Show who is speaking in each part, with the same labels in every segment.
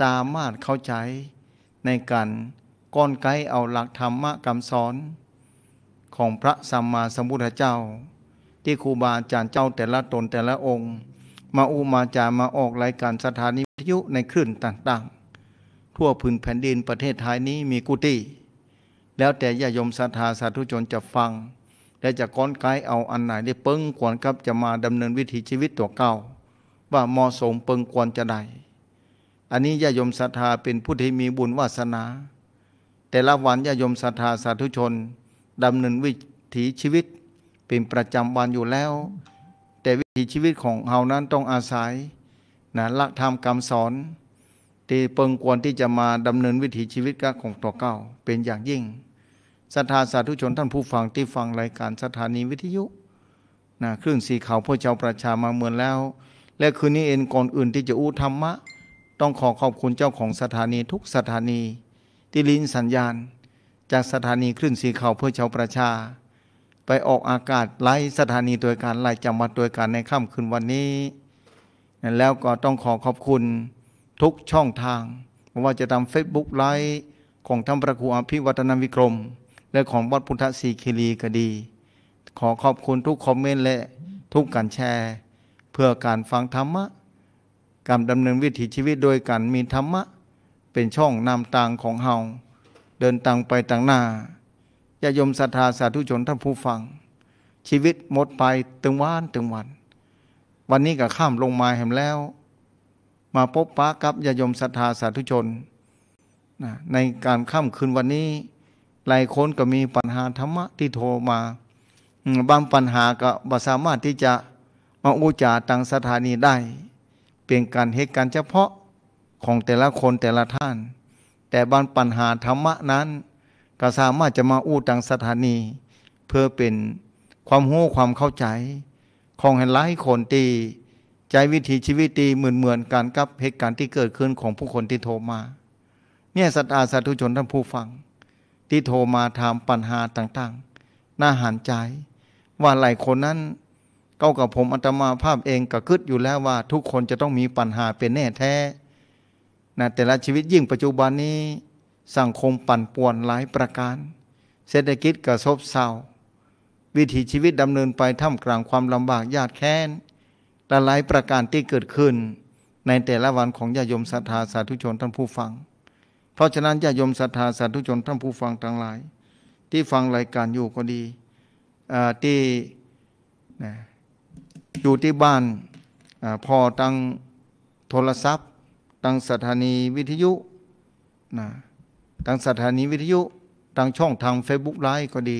Speaker 1: สามารถเข้าใจในการก้อนไกเอาหลักธรรมะคำสอน ของพระสัมมาสัมพุทธเจ้า ที่ครูบาอาจารย์เจ้าแต่ละตนแต่ละองค์ มาอุมาจามาออกรายการสถานีวิทยุในคลื่นต่างๆ ทั่วพื้นแผ่นดินประเทศไทยนี้มีกุฏิแล้วแต่ญาโยมศรัทธาสาธุชนจะฟัง และจะก้อนไกเอาอันไหนได้เปิงกวนครับจะมาดำเนินวิถีชีวิตตัวเก่าว่าเหมาะสมเปิงกวนจะได้อันนี้ญาโยมศรัทธาเป็นผู้ที่มีบุญวาสนา แต่ละวันญาโยมศรัทธาสาธุชนดำเนินวิถีชีวิตเป็นประจำวันอยู่แล้ว แต่วิถีชีวิตของเฮานั้นต้องอาศัยนะละกธรรมคำสอนที่เปิงควรที่จะมาดำเนินวิถีชีวิตกับของตัวเก้าเป็นอย่างยิ่งศรัทธาสาธุชนท่านผู้ฟังที่ฟังรายการสถานีวิทยุนะครื่งสีขาวพ่อเจ้าประชามาเมือนแล้ว และคืนนี้เองก่อนอื่นที่จะอู้ธรรมะต้องขอขอบคุณเจ้าของสถานีทุกสถานีที่ลินสัญญาณ จากสถานีคลื่นสีขาวเพื่อชาวประชา ไปออกอากาศไล่สถานีตัวการไล่จังหวัดตัวการในค่ำคืนวันนี้ แล้วก็ต้องขอขอบคุณทุกช่องทางไม่ว่าจะทำเฟซบุ๊กไลฟ์ของท่านพระครูอภิวัฒนวิกรม และของวัดพุทธศรีคีรีก็ดี ขอขอบคุณทุกคอมเมนต์และทุกการแชร์ เพื่อการฟังธรรมะการดำเนินวิถีชีวิตโดยกันมีธรรมะเป็นช่องนำทางของเฮาเดินต่างไปต่างหน้า่ายมศรัทธาสาธุชนท่านผู้ฟัง ชีวิตหมดไปตึงวันตึงวัน วันนี้ก็ข้ามลงมาแห็มแล้ว มาพบปะกับยายมศรัทธาสาธุชนในการข้ามคืนวันนี้หลายคนก็มีปัญหาธรรมะที่โทรมาบางปัญหาก็บ่สามารถที่จะมาอุจาตังสถานีได้เป็นการเหตุการณ์เฉพาะของแต่ละคนแต่ละท่าน แต่บางปัญหาธรรมะนั้น ก็สามารถจะมาอู้ตังสถานี เพื่อเป็นความหู้ความเข้าใจ ของเห็นหลายคนตีใจวิถีชีวิตตีเหมือนเหมือนกันกับ เหตุการณ์ที่เกิดขึ้นของผู้คนที่โทรมา เนี่ยสัตอาสาธุชนท่านผู้ฟังที่โทรมาถามปัญหาต่างๆน่าหันใจว่าหลายคนนั้นเก้ากับผมอัตมาภาพเองก็คิดอยู่แล้วว่าทุกคนจะต้องมีปัญหาเป็นแน่แท้นะแต่ละชีวิตยิ่งปัจจุบันนี้สังคมปั่นป่วนหลายประการ เศรษฐกิจกระซบเศร้าวิถีชีวิตดำเนินไปท่ามกลางความลำบาก ยากแค้นและหลายประการที่เกิดขึ้น ในแต่ละวันของญาโยมศรัทธาสาธุชนท่านผู้ฟัง เพราะฉะนั้นญาโยมศรัทธาสาธุชนท่านผู้ฟังทั้งหลาย ที่ฟังรายการอยู่ก็ดีที่นอยู่ที่บ้านอพอตั้งโทรศัพท์ ตั้งสถานีวิทยุนะตั้งสถานีวิทยุ ตั้งช่องทาง Facebook ไลฟ์ก็ดี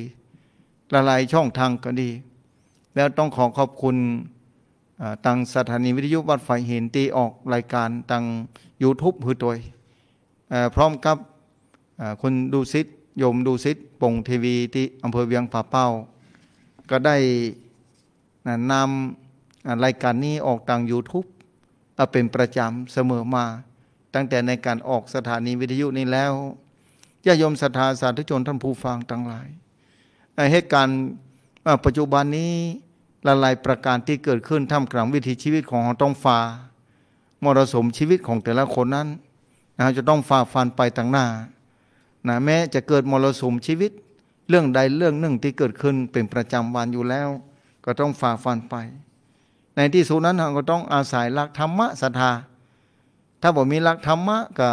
Speaker 1: ละลายช่องทางก็ดี แล้วต้องขอขอบคุณตั้งสถานีวิทยุวัดไยเห็นตีออกรายการ ตั้ง YouTube หือตัวพร้อมกับคนดูซิตโยมดูซิตปงทีวีที่อำเภอเวียง่าเป้า ก็ได้นำรายการนี้ออกทาง YouTube เป็นประจำเสมอมา ตั้งแต่ในการออกสถานีวิทยุนี้แล้วญาโยมศรัทธาสาธุชนท่านผู้ฟังทั้งหลายเหตุการณ์ปัจจุบันนี้ละลายประการที่เกิดขึ้นท่ามกลางวิถีชีวิตของต้องฟ้ามรสมชีวิตของแต่ละคนนั้นนะจะต้องฝ่าฟันไปต่างหน้านะแม้จะเกิดมรสุมชีวิตเรื่องใดเรื่องหนึ่งที่เกิดขึ้นเป็นประจำวันอยู่แล้วก็ต้องฝ่าฟันไปในที่สุดนั้นเราก็ต้องอาศัยหลักธรรมะศรัทธา ถ้าอกมีหลักธรรมะก็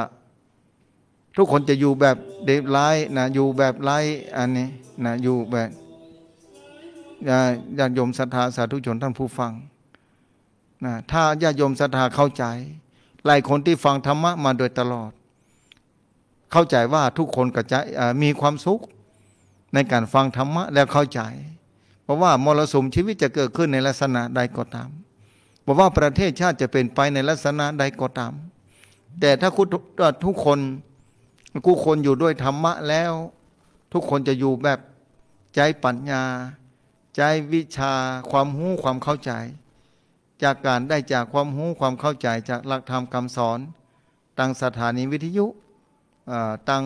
Speaker 1: ทุกคนจะอยู่แบบเดบไลนะอยู่แบบไลอันนี้นะอยู่แบบญาติโยมศรัทธาสาธุชนท่านผู้ฟังนะถ้าญาติโยมศรัทธาเข้าใจ หลายคนที่ฟังธรรมะมาโดยตลอด เข้าใจว่าทุกคนก็จะมีความสุขในการฟังธรรมะแล้วเข้าใจเพราะว่ามรสุมชีวิตจะเกิดขึ้นในลักษณะใดก็ตามบอกว่าประเทศชาติจะเป็นไปในลักษณะใดก็ตาม แต่ถ้าคุณทุกคนกู้คนอยู่ด้วยธรรมะแล้ว ทุกคนจะอยู่แบบใจปัญญา ใจวิชาความหู้ความเข้าใจ จากการได้จากความหู้ความเข้าใจจากหลักธรรมคำสอน ตั้งสถานีวิทยุตั้ง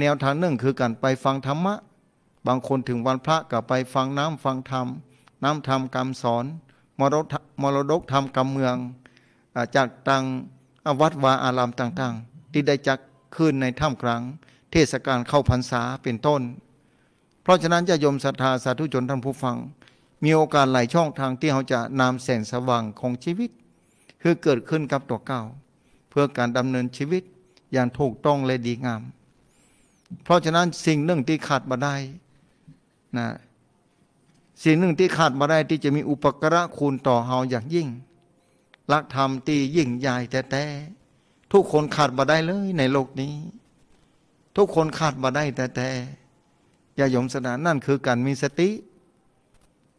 Speaker 1: แนวทางหนึ่ง คือการไปฟังธรรมะบางคนถึงวันพระก็ไปฟังน้ำฟังธรรม น้ำธรรมกรรมสอนมรดมรดกธรรมกรรมเมือง จากตังวัดวาอารามต่างๆ ที่ได้จักขึ้นในถ้ำกลางเทศกาลเข้าพรรษาเป็นต้น เพราะฉะนั้นจะยมศรัทธาสาธุชนท่านผู้ฟัง มีโอกาสหลายช่องทางที่เขาจะนำแสงสว่างของชีวิต คือเกิดขึ้นกับตัวเก่าเพื่อการดำเนินชีวิตอย่างถูกต้องและดีงาม เพราะฉะนั้นสิ่งหนึ่งที่ขาดมาได้นะสิ่งหนึ่งที่ขาดมาได้ที่จะมีอุปกระคุณต่อเฮาอย่างยิ่งลักธรรมที่ยิ่งใหญ่แต่แต่ทุกคนขาดมาได้เลยในโลกนี้ ทุกคนขาดมาได้แต่แต่ยายมสนานั่นคือการมีสติ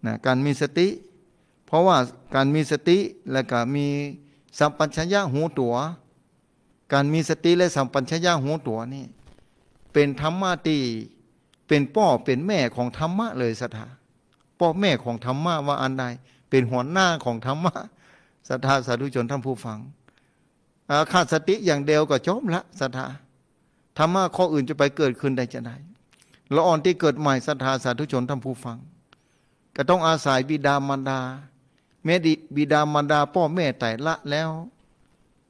Speaker 1: นะการมีสติเพราะว่าการมีสติและก็มีสัมปัญชะหูตัวการมีสติและสัมปัญชะหูตัวนี่ เป็นธรรมะที่เป็นป่อเป็นแม่ของธรรมะเลยศรัทธาป่อแม่ของธรรมะว่าอันใดเป็นหัวหน้าของธรรมะศรัทธาสาธุชนท่านผู้ฟังขาดสติอย่างเดียวก็จบละศรัทธาธรรมะข้ออื่นจะไปเกิดขึ้นได้จะไดนละอ่อนที่เกิดใหม่ศรัทธาสาธุชนท่านผู้ฟัง ก็ต้องอาศัยบิดามารดา แมิบิดามารดาพ่อแม่แต่ละแล้ว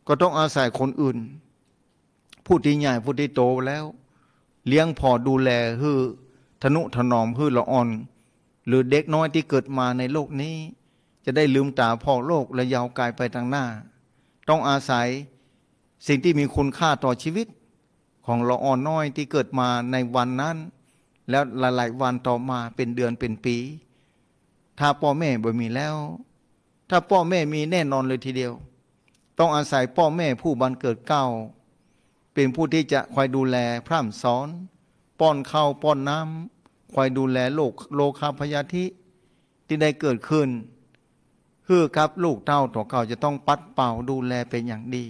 Speaker 1: ก็ต้องอาศัยคนอื่น ผู้ที่ใหญ่ผู้ที่โตแล้วเลี้ยงพอดูแลฮือทนุถนอมฮือละอ่อน หรือเด็กน้อยที่เกิดมาในโลกนี้ จะได้ลืมตาพอโลกและยาวกายไปทางหน้า ต้องอาศัยสิ่งที่มีคุณค่าต่อชีวิต ของละอ่อนน้อยที่เกิดมาในวันนั้น แล้วหลายๆวันต่อมาเป็นเดือนเป็นปี ถ้าพ่อแม่บ่มีแล้ว ถ้าพ่อแม่มีแน่นอนเลยทีเดียว ต้องอาศัยพ่อแม่ผู้บันเกิดเก้าเป็นผู้ที่จะคอยดูแลพร่ำสอน ป้อนข้าวป้อนน้ำคอยดูแลโลกโลคาพยาธิที่ได้เกิดขึ้น คือครับลูกเต้าตัวเก่าจะต้องปัดเป่าดูแลเป็นอย่างดี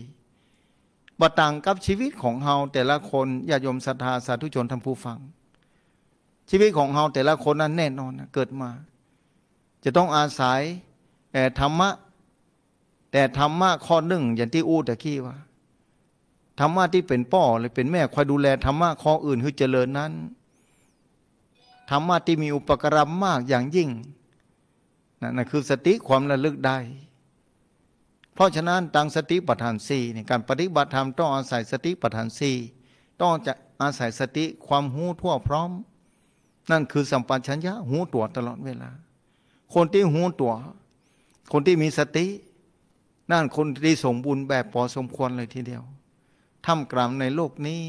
Speaker 1: บัต่างกับชีวิตของเฮาแต่ละคนญาติโยมศรัทธาสาธุชนทำผู้ฟัง ชีวิตของเฮาแต่ละคนนั้นแน่นอน เกิดมา จะต้องอาศัยแต่ธรรมะ แต่ธรรมะข้อหนึ่ง อย่างที่อู้ตะขี้ว่าธรรมะที่เป็นพ่อเลยเป็นแม่คอยดูแลธรรมะข้ออื่นคือเจริญนั้น ธรรมะที่มีอุปกรณ์มากอย่างยิ่ง นั่นคือสติความระลึกได้ เพราะฉะนั้นตังสติปัฏฐานสี่ในการปฏิบัติธรรมต้องอาศัยสติปัฏฐานสี่ต้องจะอาศัยสติความหูทั่วพร้อม นั่นคือสัมปชัญญะหูตัวตลอดเวลา คนที่หูตัวคนที่มีสติ นั่นคนที่สมบูรณ์แบบพอสมควรเลยทีเดียวท่ามกลางในโลกนี้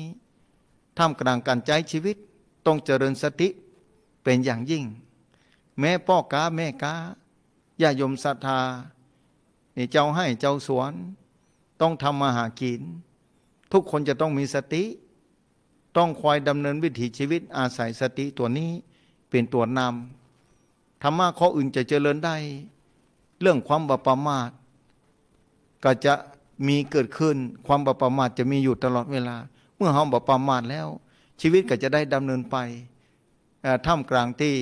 Speaker 1: ท่ามกลางการใช้ชีวิตต้องเจริญสติเป็นอย่างยิ่ง แม่พ่อกาแม่กาญาโยมศรัทธาเจ้าให้เจ้าสวน ต้องทำมาหากินทุกคนจะต้องมีสติ ต้องคอยดำเนินวิถีชีวิตอาศัยสติตัวนี้เป็นตัวนำธรรมะข้ออื่นจะเจริญได้ เรื่องความบประมาทก็จะมีเกิดขึ้นความบประมาทจะมีอยู่ตลอดเวลา เมื่อเฮาบประมาทแล้ว ชีวิตก็จะได้ดำเนินไปท่ามกลางที่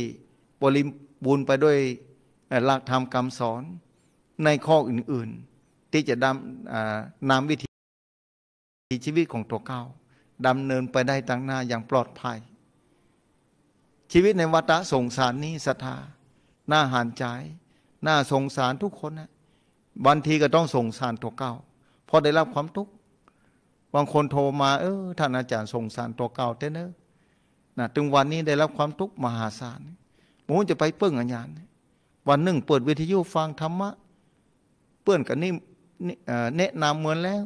Speaker 1: บริบูรณ์ไปด้วยหลักธรรมคำสอนในข้ออื่นๆ ที่จะดำนำวิถีชีวิตของตัวเก้าดำเนินไปได้ตั้งหน้าอย่างปลอดภัย ชีวิตในวัฏสงสารนี้ศรัทธา น่าหานใจน่าสงสารทุกคนนะบางทีก็ต้องสงสารตัวเก้าพอได้รับความทุกข์บางคนโทรมา เออท่านอาจารย์ส่งสารตัวเก่าเต้นเนอะนะถึงวันนี้ได้รับความทุกข์มหาศาลผมูจะไปเปื้องอัญญาณวันหนึ่งเปิดวิทยุฟังธรรมะเปื้อนกันนี่แนะนำเหมือนแล้ว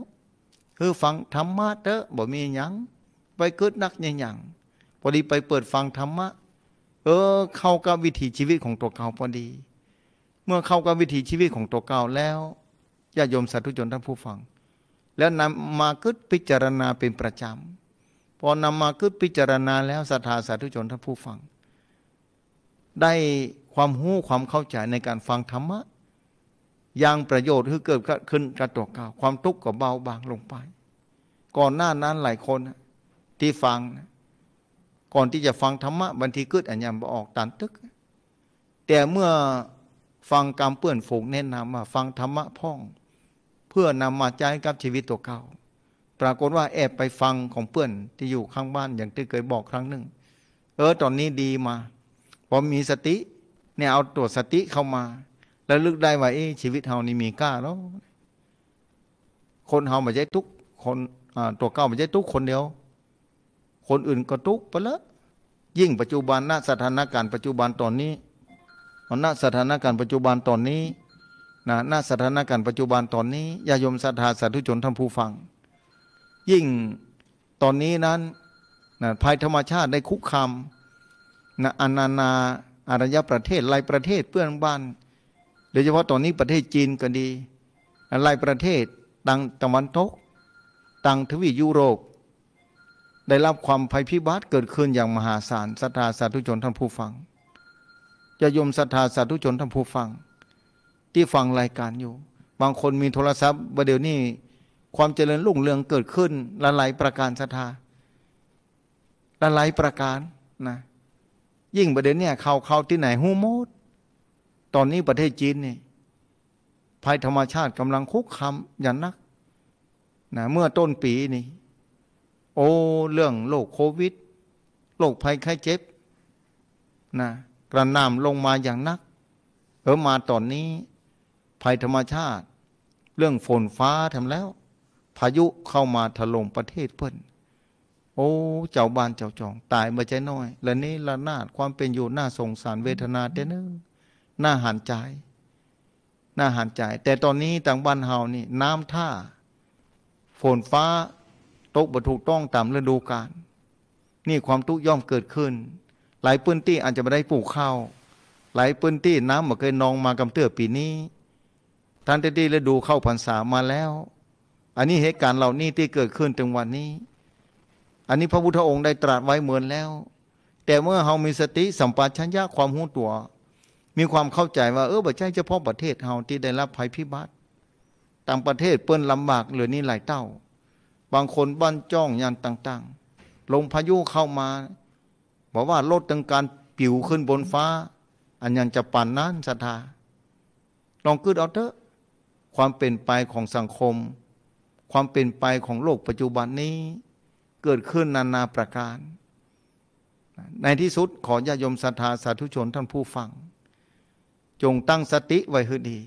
Speaker 1: คือฟังธรรมะเถอะ บ่มีหยังไปเกิดนักยังหยังพอดีไปเปิดฟังธรรมะ เออเข้ากับวิถีชีวิตของตัวเก่าพอดี เมื่อเข้ากับวิถีชีวิตของตัวเก่าแล้วญาติโยมสาธุชนท่านผู้ฟังแล้วนำมาคิดพิจารณาเป็นประจำพอนำมาคิดพิจารณาแล้วศรัทธาสาธุชนท่านผู้ฟัง ได้ความหู้ความเข้าใจในการฟังธรรมะ อย่างประโยชน์ที่เกิดขึ้นกระตัวกาความทุกข์ก็เบาบางลงไป ก่อนหน้านั้นหลายคนที่ฟัง ก่อนที่จะฟังธรรมะบางทีกึดอัญญามออกตันตึก แต่เมื่อฟังกรรมเปื่อนฝูงแนะนำมาฟังธรรมะพ่องเพื่อนำมาใช้กับชีวิตตัวเขาปรากฏว่าแอบไปฟังของเพื่อนที่อยู่ข้างบ้านอย่างที่เคย บอกครั้งหนึ่ง เออ ตอนนี้ดีมาพอมีสติเนี่ยเอาตรวจสติเข้ามา แล้วลึกได้ว่าเออชีวิตเฮานี่มีกล้าแล้วคนเฮามาใช้ทุก คนตัวเก้ามาใช้ทุกคนเดียว คนอื่นก็ทุกไปแล้วยิ่งปัจจุบันณสถานการณ์ปัจจุบันตอนนี้ ณ สถานการณ์ปัจจุบันตอนนี้นะหน้าสถานการณ์ปัจจุบันตอนนี้ญาโยมศรัทธาสาธุชนท่านผู้ฟัง ยิ่งตอนนี้นั้นนะภัยธรรมชาติ ได้คุกคามนะอนานาอารยประเทศหลายประเทศเพื่อนบ้านโดยเฉพาะตอนนี้ประเทศจีนก็ดีหลายประเทศต่างตะวันตกต่างทวียุโรปได้รับความภัยพิบัติเกิดขึ้นอย่างมหาศาลศรัทธาสาธุชนท่านผู้ฟังจะยมศรัทธาสาธุชนท่านผู้ฟังที่ฟังรายการอยู่ บางคนมีโทรศัพท์ประเดี๋ยวนี้ ความเจริญรุ่งเรืองเกิดขึ้นละลายประการศรัทธาละลายประการนะ ยิ่งประเด็นเนี่ยเขาเขาที่ไหนหูโมดตอนนี้ประเทศจีนนี่ภัยธรรมชาติกำลังคุกคามอย่างนัก นะ เมื่อต้นปีนี่โอ้เรื่องโรคโควิดโรคภัยไข้เจ็บนะกระนำลงมาอย่างนักเออมาตอนนี้ภัยธรรมชาติ เรื่องฝนฟ้าทำแล้ว พายุเข้ามาถล่มประเทศเพิ่น โอ้ เจ้าบ้านเจ้าจอง ตายมาใจน้อย และนี่ละนาดความเป็นอยู่ น่าสงสารเวทนาเด้เนอน่าหันใจ น่าหันใจ แต่ตอนนี้ต่างบ้านเฮานี่ น้ำท่า ฝนฟ้าตกบรถูกต้องตามฤดูกาลนี่ความทุกย่อมเกิดขึ้น หลายพื้นที่อาจจะไม่ได้ปลูกข้าวหลายพื้นที่น้ำมาเคยนองมากำเตือปีนี้ท่านด้ดทีละดูเข้าพรรษามาแล้ว อันนี้เหตุการณ์เหล่านี้ที่เกิดขึ้นถึงวันนี้ อันนี้พระพุทธองค์ได้ตรัสไว้เหมือนแล้ว แต่เมื่อเฮามีสติสัมปชัญญะความหูตัว มีความเข้าใจ ว่าเออบจจัยเฉพาะประเทศเฮาที่ได้รับภัยพิบัติ ต่างประเทศเปิ้นลำบากเหลือนี่หลายเต้า บางคนบ้านจ้องยันต่าง ๆ ลมพายุเข้ามาบอกว่าลดตั้งการปิวขึ้นบนฟ้า อันยังจะปั่นนั้นศรัทธาลองกึดเอาเถอะความเป็นไปของสังคม ความเป็นไปของโลกปัจจุบันนี้เกิดขึ้นนานาประการ ในที่สุดขอญาติโยมศรัทธาสาธุชนท่านผู้ฟัง จงตั้งสติไว้ให้ดี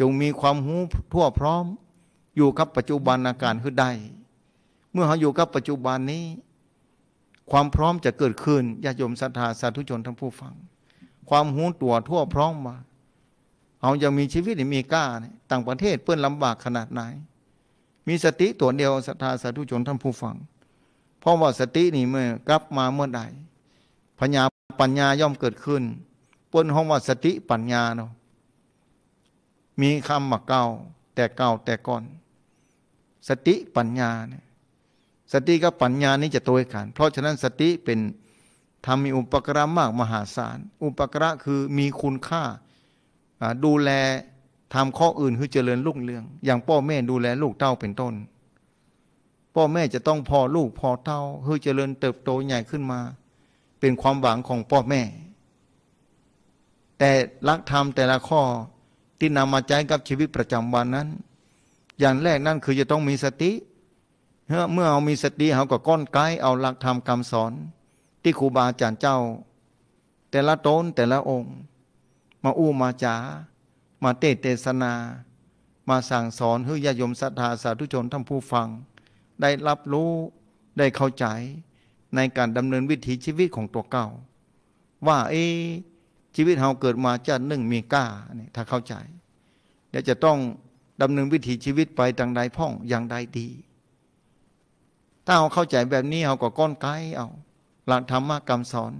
Speaker 1: จงมีความหูทั่วพร้อม อยู่กับปัจจุบันอาการขึ้นได้ เมื่อเขาอยู่กับปัจจุบันนี้ ความพร้อมจะเกิดขึ้นญาติโยมศรัทธาสาธุชนท่านผู้ฟังความหูตัวทั่วพร้อมมาเอายังมีชีวิตมีกล้า ต่างประเทศเปื้อนลำบากขนาดไหน มีสติตัวเดียวศรัทธาสาธุชนท่านผู้ฟัง เพราะว่าสตินี่เมื่อกลับมาเมื่อใดปัญญาปัญญาย่อมเกิดขึ้นปนห้องว่าสติปัญญาเนาะมีคำมาเก่าแต่เก่าแต่ก่อน สติปัญญาเนี่ยสติกับปัญญานี้จะตัวกันเพราะฉะนั้นสติเป็นทำมีอุปกรณ์มากมหาศาล อุปกรณ์คือมีคุณค่าดูแลทำข้ออื่นคือเจริญรุ่งเรือง อย่างพ่อแม่ดูแลลูกเต้าเป็นต้น พ่อแม่จะต้องพอลูกพอเต้าคือเจริญเติบโตใหญ่ขึ้นมา เป็นความหวังของพ่อแม่ แต่ลักธรรมแต่ละข้อที่นำมาใช้กับชีวิตประจำวันนั้น อย่างแรกนั่นคือจะต้องมีสติ เมื่อเอามีสติเขาก็ก้อนไกดเอาหลักธรรมคำสอน ที่ครูบาอาจารย์เจ้า แต่ละตนแต่ละองค์มาอู้มาจา๋า มาเตเตสนา มาสั่งสอนให้ญาติโยมศรัทธาสาธุชนท่านผู้ฟัง ได้รับรู้ได้เข้าใจในการดำเนินวิถีชีวิตของตัวเก่าว่าเอชีวิตเราเกิดมาจะหนึ่งมีก้าเนี่ยถ้าเข้าใจ เดี๋ยวจะต้องดำเนินวิถีชีวิตไปทางใดพ่องอย่างใดดี ถ้าเราเข้าใจแบบนี้เราก็ก้อนไกเอาหลักธรรมะคำสอน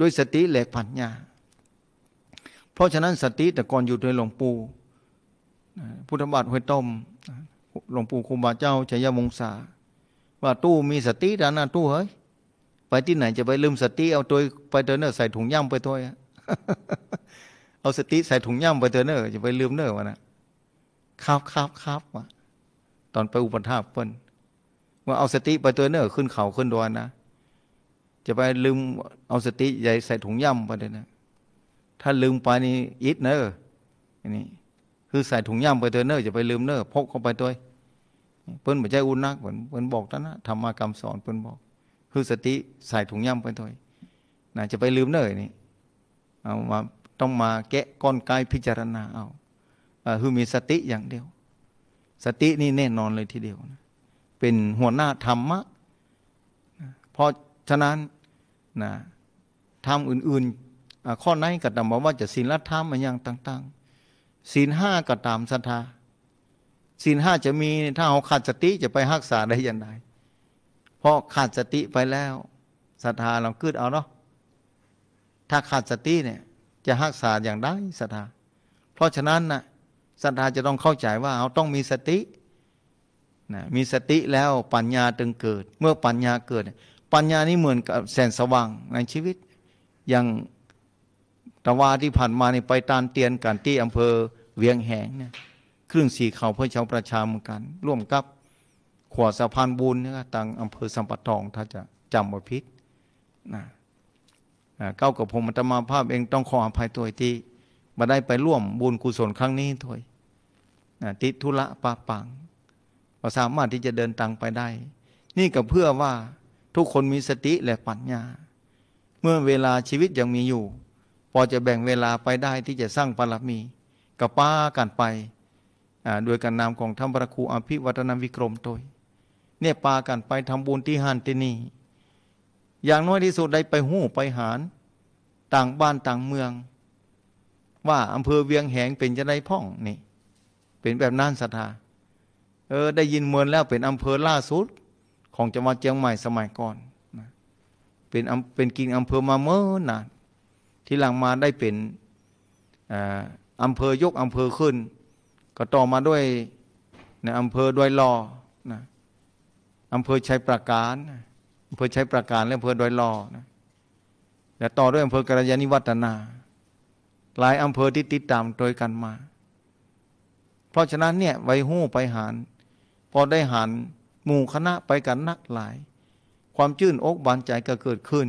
Speaker 1: ด้วยสติเหล็กผัญญาราะฉะนั้นสติแต่ก่อนอยู่ในหลวงปู่พุทธบาทห้วยต้มหลวงปู่คุบาเจ้าชัยมงษาว่าตู้มีสติดานาตู้เฮ้ยไปที่ไหนจะไปลืมสติเอาตัวไปเตอเนอใส่ถุงย่ำไปตัวเอาสติใส่ถุงย่ำไปเตอเนอร์จะไปลืมเนอร์วะนะครับครับครับวะตอนไปอุปถัมภ์เปิ้นว่าเอาสติไปเตอเนอร์ขึ้นเขาขึ้นดอนนะ จะไปลืมเอาสติใหญ่ใส่ถุงย่ำไปเดินะถ้าลืมไปนี่อิดเนอร์อันนี้คือใส่ถุงย่ำไปตัวเนอร์จะไปลืมเนอร์พกเข้าไปตัวเพิ่นบกใจอุ่นนักเพิ่นเพิ่นบอกท่านนะธรรมากรรมสอนเพิ่นบอก คือสติใส่ถุงย่ำไปตัวนะจะไปลืมเนอร์นี่เอามาต้องมาแกะก้อนกายพิจารณาเอาคือมีสติอย่างเดียว สตินี่แน่นอนเลยทีเดียวนะเป็นหัวหน้าธรรมะเพราะฉะนั้นนะธรรมอื่น ๆข้อไหนก็ตามบอกว่าจะศีลธรรมอย่างต่าง ๆ ศีลห้าก็ตามศรัทธาศีลห้าจะมีถ้าเขาขาดสติจะไปรักษาได้ยังไงเพราะขาดสติไปแล้วศรัทธาเราคืดเอาเนาะถ้าขาดสติเนี่ย จะรักษาอย่างได้ศรัทธาเพราะฉะนั้นนะศรัทธาจะต้องเข้าใจว่าเราต้องมีสตินะมีสติแล้วปัญญาจึงเกิด เมื่อปัญญาเกิดปัญญานี้เหมือนกับแสงสว่างในชีวิตอย่างตะวาที่ผ่านมาในไปตานเตียนกันที่อำเภอเวียงแหงเนี่ยครึ่งสี่เขาเพื่อชาวประชามกัน ร่วมกับขวสะพานบุญนะตังอำเภอสัมปะทอง ถ้าจะจำวทพิษนะเก้ากับผมมัะมาภาพเองต้องขออภัยตัวที่มาได้ไปร่วมบุญกุศลครั้งนี้ถวยติทุระปาปังเราสามารถที่จะเดินตังไปได้ นี่ก็เพื่อว่าทุกคนมีสติและปัญญา เมื่อเวลาชีวิตยังมีอยู่พอจะแบ่งเวลาไปได้ที่จะสร้างปารมีกับป้ากันไปโดยการนำของธรรมประคูอภิวัฒนวิกรมโดยเนี่ยปากันไปทำบุญที่หันที่นี่อย่างน้อยที่สุดได้ไปหู้ไปหานต่างบ้านต่างเมือง ว่าอำเภอเวียงแหงเป็นจะได้พ่องนี่ เป็นแบบน่านศรัทธาเออได้ยินเมือนแล้วเป็นอำเภอล่าสุดของจังหวัดเชียงใหม่สมัยก่อน เป็นเป็นกินอำเภอมาเมื่อนานที่หลังมาได้เป็นอำเภอยกอำเภอขึ้น ก็ต่อมาด้วยในออำเภอดอยลอนะอำเภอชัยประการ อำเภอชัยประการและอำเภอดอยลอนะแล่ต่อด้วยอำเภอกระยานิวัฒนา หลายอำเภอที่ติดตามโดยกันมา เพราะฉะนั้นเนี่ยไวหู้ไปหานพอได้หันหมู่คณะไปกันนักหลาย ความจื่นอกบานใจก็เกิดขึ้น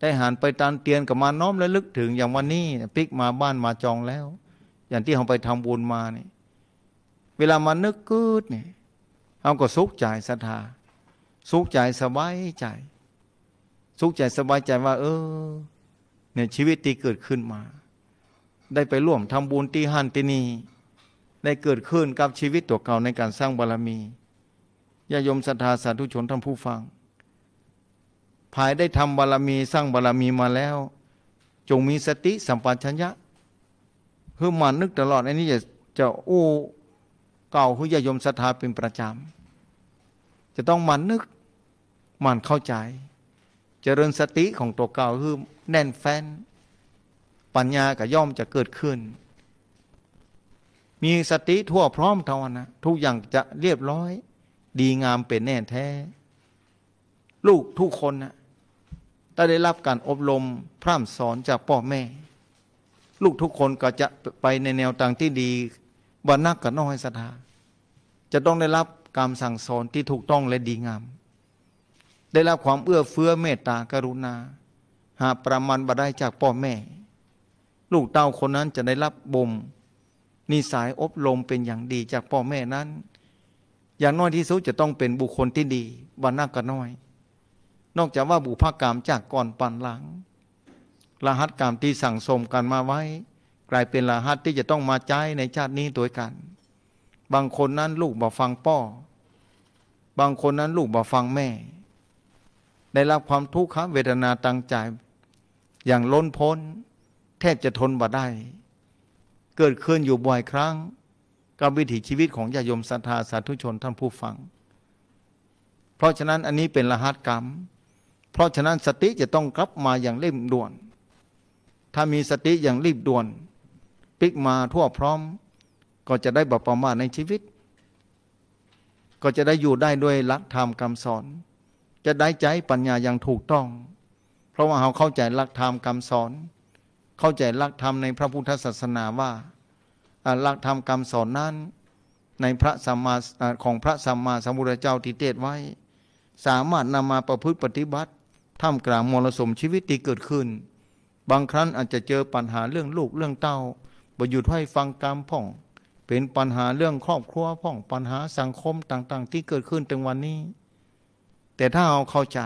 Speaker 1: ได้หันไปตานเตียนกับมาน้อมและลึกถึงอย่างวันนี้ปิกมาบ้านมาจองแล้ว อย่างที่เราไปทำบุญมาเนี่ยเวลามานึกกืดเนี่ยเราก็สุขใจศรัทธาสุขใจสบายใจ สุขใจสบายใจว่า เออเนี่ยชีวิตที่เกิดขึ้นมา ได้ไปร่วมทำบุญที่หันที่นี่ได้เกิดขึ้นกับชีวิตตัวเก่าในการสร้างบารรมีญาโยมศรัทธาสาธุชนท่านผู้ฟังภายได้ทำบารรมี สร้างบารรมีมาแล้ว จงมีสติสัมปชัญญะเพื่อมานึกตลอดอันนี้จะจะอู้เก่าหุยยมศรัทธาเป็นประจำ จะต้องมานึกมันเข้าใจ เจริญสติของตัวเก่าคือแน่นแฟนปัญญากับย่อมจะเกิดขึ้น มีสติทั่วพร้อมทวนะทุกอย่างจะเรียบร้อย ดีงามเป็นแน่แท้ ลูกทุกคนนะถ้าได้รับการอบรมพร่ำสอนจากพ่อแม่ ลูกทุกคนก็จะไปในแนวทางที่ดีวันนักกับน้อยศรัทธาจะต้องได้รับการสั่งสอนที่ถูกต้องและดีงาม ได้รับความเอื้อเฟื้อเมตตากรุณา หาประมาณบาได้จากพ่อแม่ ลูกเต้าคนนั้นจะได้รับบ่มนิสัยอบรมเป็นอย่างดีจากพ่อแม่นั้น อย่างน้อยที่สุดจะต้องเป็นบุคคลที่ดีวันนักกับน้อยนอกจากว่า บุพกรรมจากก่อนปันหลัง รหัสกรรมที่สั่งสมกันมาไว้ กลายเป็นรหัสที่จะต้องมาใช้ในชาตินี้ตัวกัน บางคนนั้นลูกบ่ฟังพ่อ บางคนนั้นลูกบ่ฟังแม่ได้รับความทุกข์เวทนาตังใจอย่างล้นพ้นแทบจะทนบ่ได้ เกิดขึ้นอยู่บ่อยครั้ง กับวิถีชีวิตของญาโยมศรัทธาสาธุชนท่านผู้ฟัง เพราะฉะนั้นอันนี้เป็นรหัสกรรมเพราะฉะนั้นสติจะต้องกลับมาอย่างเร่งด่วน ถ้ามีสติอย่างรีบด่วนปิกมาทั่วพร้อม ก็จะได้บัพประมาทในชีวิต ก็จะได้อยู่ได้ด้วยหลักธรรมคำสอน จะได้ใจปัญญาอย่างถูกต้อง เพราะว่าเราเข้าใจหลักธรรมคำสอน เข้าใจหลักธรรมในพระพุทธศาสนาว่าหลักธรรมคำสอนนั้นในพระสัมมาของพระสัมมาสัมพุทธเจ้าที่เทศไว้ สามารถนำมาประพฤติปฏิบัติท่ามกลางมรสมชีวิตที่เกิดขึ้น บางครั้งอาจจะเจอปัญหาเรื่องลูกเรื่องเต้าบระยุทธ์ให้ฟังกรรมพ่องเป็นปัญหาเรื่องครอบครัวพ่องปัญหาสังคมต่างๆ ที่เกิดขึ้นตรงวันนี้ แต่ถ้าเอาเข้าใจ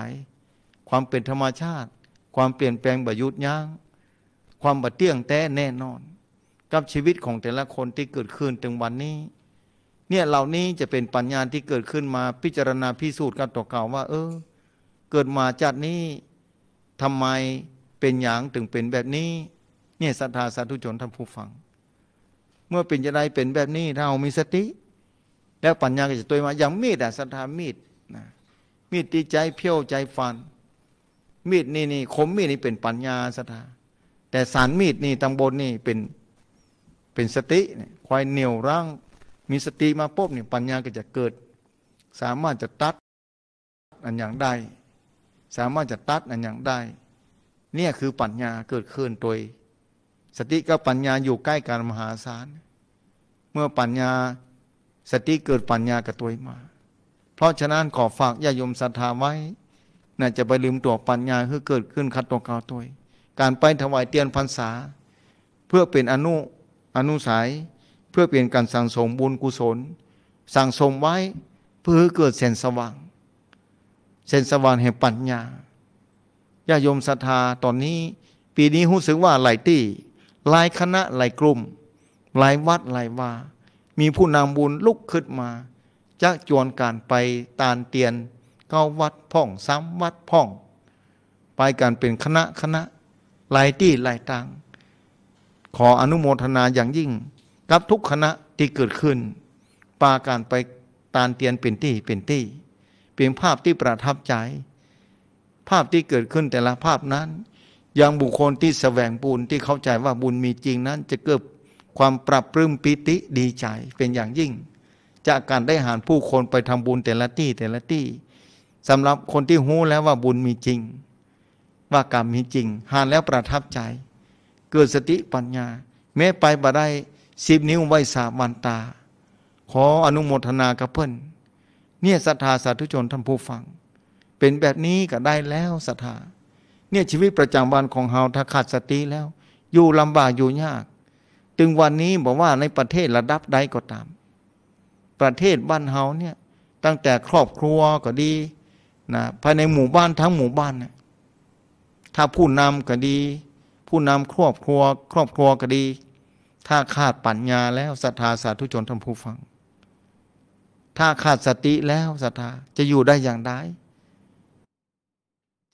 Speaker 1: ความเป็นธรรมชาติ ความเปลี่ยนแปลงบะยุทธ์ย่างความบัดเตี้ยงแต่แน่นอน กับชีวิตของแต่ละคนที่เกิดขึ้นตรงวันนี้ เนี่ยเหล่านี้จะเป็นปัญญาที่เกิดขึ้นมาพิจารณาพิสูจน์กันต่อเก่าว่า เออเกิดมาจากนี้ทำไมเป็นอย่างถึงเป็นแบบนี้เนี่ยศรัทธาสาธุชนท่านผู้ฟัง เมื่อเป็นจะได้เป็นแบบนี้เรามีสติ แล้วปัญญาก็จะตัวมาอย่างมีดอะศรัทธามีดนะมีดตีใจเพี้ยวใจฟันมีดนี่นี่คมมีดนี่เป็นปัญญาศรัทธาแต่สารมีดนี่ตำบนนี่เป็นเป็นสติควายเหนียวร่างมีสติมาปุ๊บเนี่ยปัญญาก็จะเกิด สามารถจะตัดอันอย่างได้สามารถจะตัดอันอย่างได้ เนี่ยคือปัญญาเกิดขึ้นโดยสติกับปัญญาอยู่ใกล้การมหาศาลเมื่อปัญญาสติเกิดปัญญากับตัวมา เพราะฉะนั้นขอฝากญาโยมศรัทธาไว้ น่าจะไปลืมตัวปัญญาคือเกิดขึ้นคัดตัวเก่าตัวการไปถวายเตียนพรรษา เพื่อเป็นอนุอนุสายเพื่อเปลี่ยนการสั่งสมบุญกุศล สั่งสมไว้เพื่อเกิดแสงสว่างเส้นสว่างแห่งปัญญา ญาโยมศรัทธา ตอนนี้ ปีนี้รู้สึกว่าหลายที่หลายคณะหลายกลุ่ม หลายวัดหลายวา มีผู้นำบุญลุกขึ้นมา จะจวนการไปตานเตียนเข้าวัดพ่องซ้ำวัดพ่อง ไปการเป็นคณะคณะหลายที่หลายต่าง ขออนุโมทนาอย่างยิ่ง กับทุกคณะที่เกิดขึ้น ปาการไปตานเตียนเป็นที่เป็นที่พียงภาพที่ประทับใจ ภาพที่เกิดขึ้นแต่ละภาพนั้นอย่างบุคคลที่สแสวงบุญที่เข้าใจว่าบุญมีจริงนั้น จะเกิดความปรับปรื้มปิติดีใจเป็นอย่างยิ่ง จากการได้หานผู้คนไปทำบุญแต่ละที่แต่ละที่สำหรับคนที่หู้แล้วว่าบุญมีจริง ว่ากรรมมีจริง หานแล้วประทับใจ เกิดสติปัญญา แม้ไปบ่ได้สิบนิ้วไว้สามันตา ขออนุโมทนากับเพื่อนเนี่ยศรัทธาสาธุชนท่านผู้ฟัง เป็นแบบนี้ก็ได้แล้วศรัทธาเนี่ยชีวิตประจำวันของเฮาถ้าขาดสติแล้ว อยู่ลำบากอยู่ยากถึงวันนี้บอกว่าในประเทศระดับใดก็ตาม ประเทศบ้านเฮาเนี่ยตั้งแต่ครอบครัวก็ดีนะภายในหมู่บ้านทั้งหมู่บ้านนะถ้าผู้นำก็ดี ผู้นำครอบครัวครอบครัวก็ดี ถ้าขาดปัญญาแล้วศรัทธาสาธุชนท่านผู้ฟังถ้าขาดสติแล้วศรัทธาจะอยู่ได้อย่างไร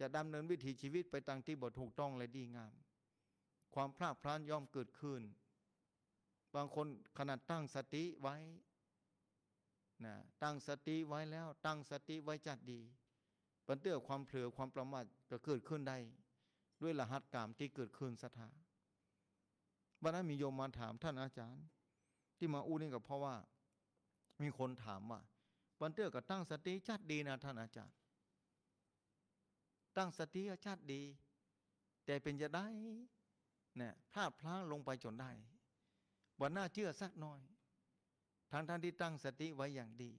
Speaker 1: จะดำเนินวิถีชีวิตไปตามที่บทถูกต้องและดีงาม ความพลาดพลางย่อมเกิดขึ้น บางคนขนาดตั้งสติไว้นะตั้งสติไว้แล้ว ตั้งสติไว้จัดดีปัญเตื้อความเผลอความประมาทจะเกิดขึ้นได้ด้วยรหัสกรรมที่เกิดขึ้นศรัทธา วันนั้นมีโยมมาถามท่านอาจารย์ ที่มาอู้นี่กับเพราะว่ามีคนถามว่า บันเตอร์ก็ตั้งสติชาติดีนะท่านอาจารย์ ตั้งสติชาติดี แต่เป็นจะได้เนี่ยพลาดพลั้งลงไปจนได้บันน่าเชื่อสักน้อยทางท่านที่ตั้งสติไว้อย่างดี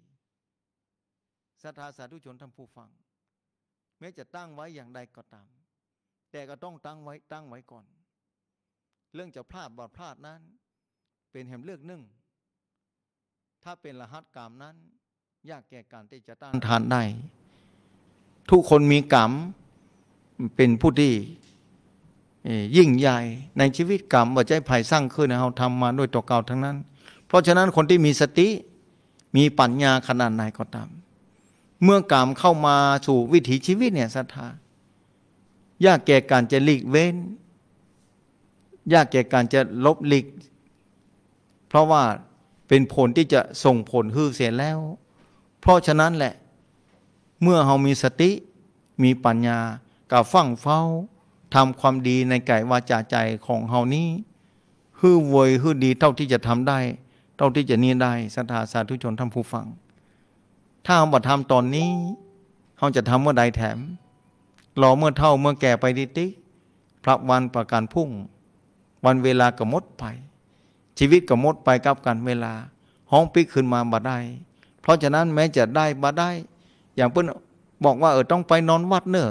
Speaker 1: สัทธาสาธุชนท่านผู้ฟัง แม้จะตั้งไว้อย่างใดก็ตาม แต่ก็ต้องตั้งไว้ตั้งไว้ก่อน เรื่องจะพลาดบ่พลาดนั้น เป็นแหมเลือกนึ่งถ้าเป็นรหัสกรรมนั้น ยากแก่การที่จะต้านทานได้ทุกคนมีกรรม เป็นผู้ที่ยิ่งใหญ่ในชีวิตกรรมว่าใจภัยสร้างขึ้นเราทำมาด้วยตัวเก่าทั้งนั้น เพราะฉะนั้นคนที่มีสติมีปัญญาขนาดไหนก็ตาม เมื่อกรรมเข้ามาสู่วิถีชีวิตเนี่ยศรัทธา ยากแก่การจะหลีกเว้น ยากแก่การจะลบหลีกเพราะว่าเป็นผลที่จะส่งผลฮือเสียแล้ว เพราะฉะนั้นแหละ เมื่อเรามีสติมีปัญญากับฟั่งเฝ้า ทำความดีในกายวาจาใจของเฮานี้ ฮือเวยฮือดีเท่าที่จะทำได้ เท่าที่จะนี้ได้สัทธาสาธุชนท่านผู้ฟัง ถ้าเราบัดทำตอนนี้ เขาจะทำเมื่อใดแถม รอเมื่อเท่าเมื่อแก่ไปติติ พระวันประการพุ่ง วันเวลาก็หมดไปชีวิตก็หมดไปกับกันเวลาห้องปิกขึ้นมาบดได้เพราะฉะนั้นแม้จะได้บดได้ อย่างเพิ่นบอกว่าเออต้องไปนอนวัดเนอ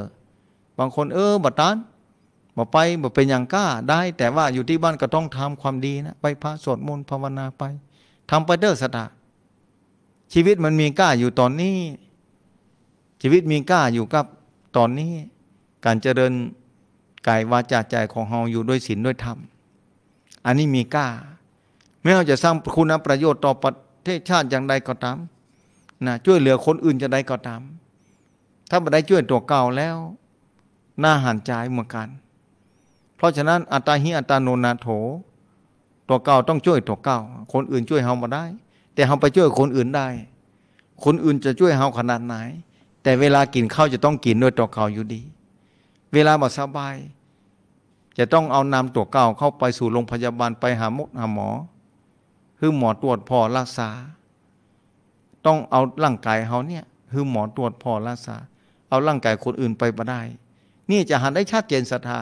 Speaker 1: บางคนเออบัดนั้นบาไปบาเป็นอย่างกล้าได้ แต่ว่าอยู่ที่บ้านก็ต้องทำความดีนะไปพระสวดมนต์ภาวนาไป ทำไปเด้อสตาชีวิตมันมีกล้าอยู่ตอนนี้ ชีวิตมีกล้าอยู่กับตอนนี้การเจริญกายวาจาใจของเฮาอยู่ด้วยศีลด้วยธรรม อันนี้มีกล้าไม่ว่าจะสร้างคุณประโยชน์ต่อประเทศชาติอย่างใดก็ตามนะช่วยเหลือคนอื่นจะใดก็ตามถ้าไม่ได้ช่วยตัวเก่าแล้วน่าหันใจเหมือนกัน เพราะฉะนั้นอัตาหิอัตาโนนาโถ ตัวเก่าต้องช่วยตัวเก่าคนอื่นช่วยเฮามาได้ แต่เฮาไปช่วยคนอื่นได้ คนอื่นจะช่วยเฮาขนาดไหน แต่เวลากินข้าวจะต้องกินด้วยตัวเก่าอยู่ดี เวลาบ่สบาย จะต้องเอานำตัวเก่าเข้าไปสู่โรงพยาบาลไปหาหมหาหมอคือหมอตรวจพอรักษาต้องเอาร่างกายเขาเนี่ยคือหมอตรวจพอรักษาเอาร่างกายคนอื่นไปมาได้นี่จะหันได้ชัดเจนศรัทธา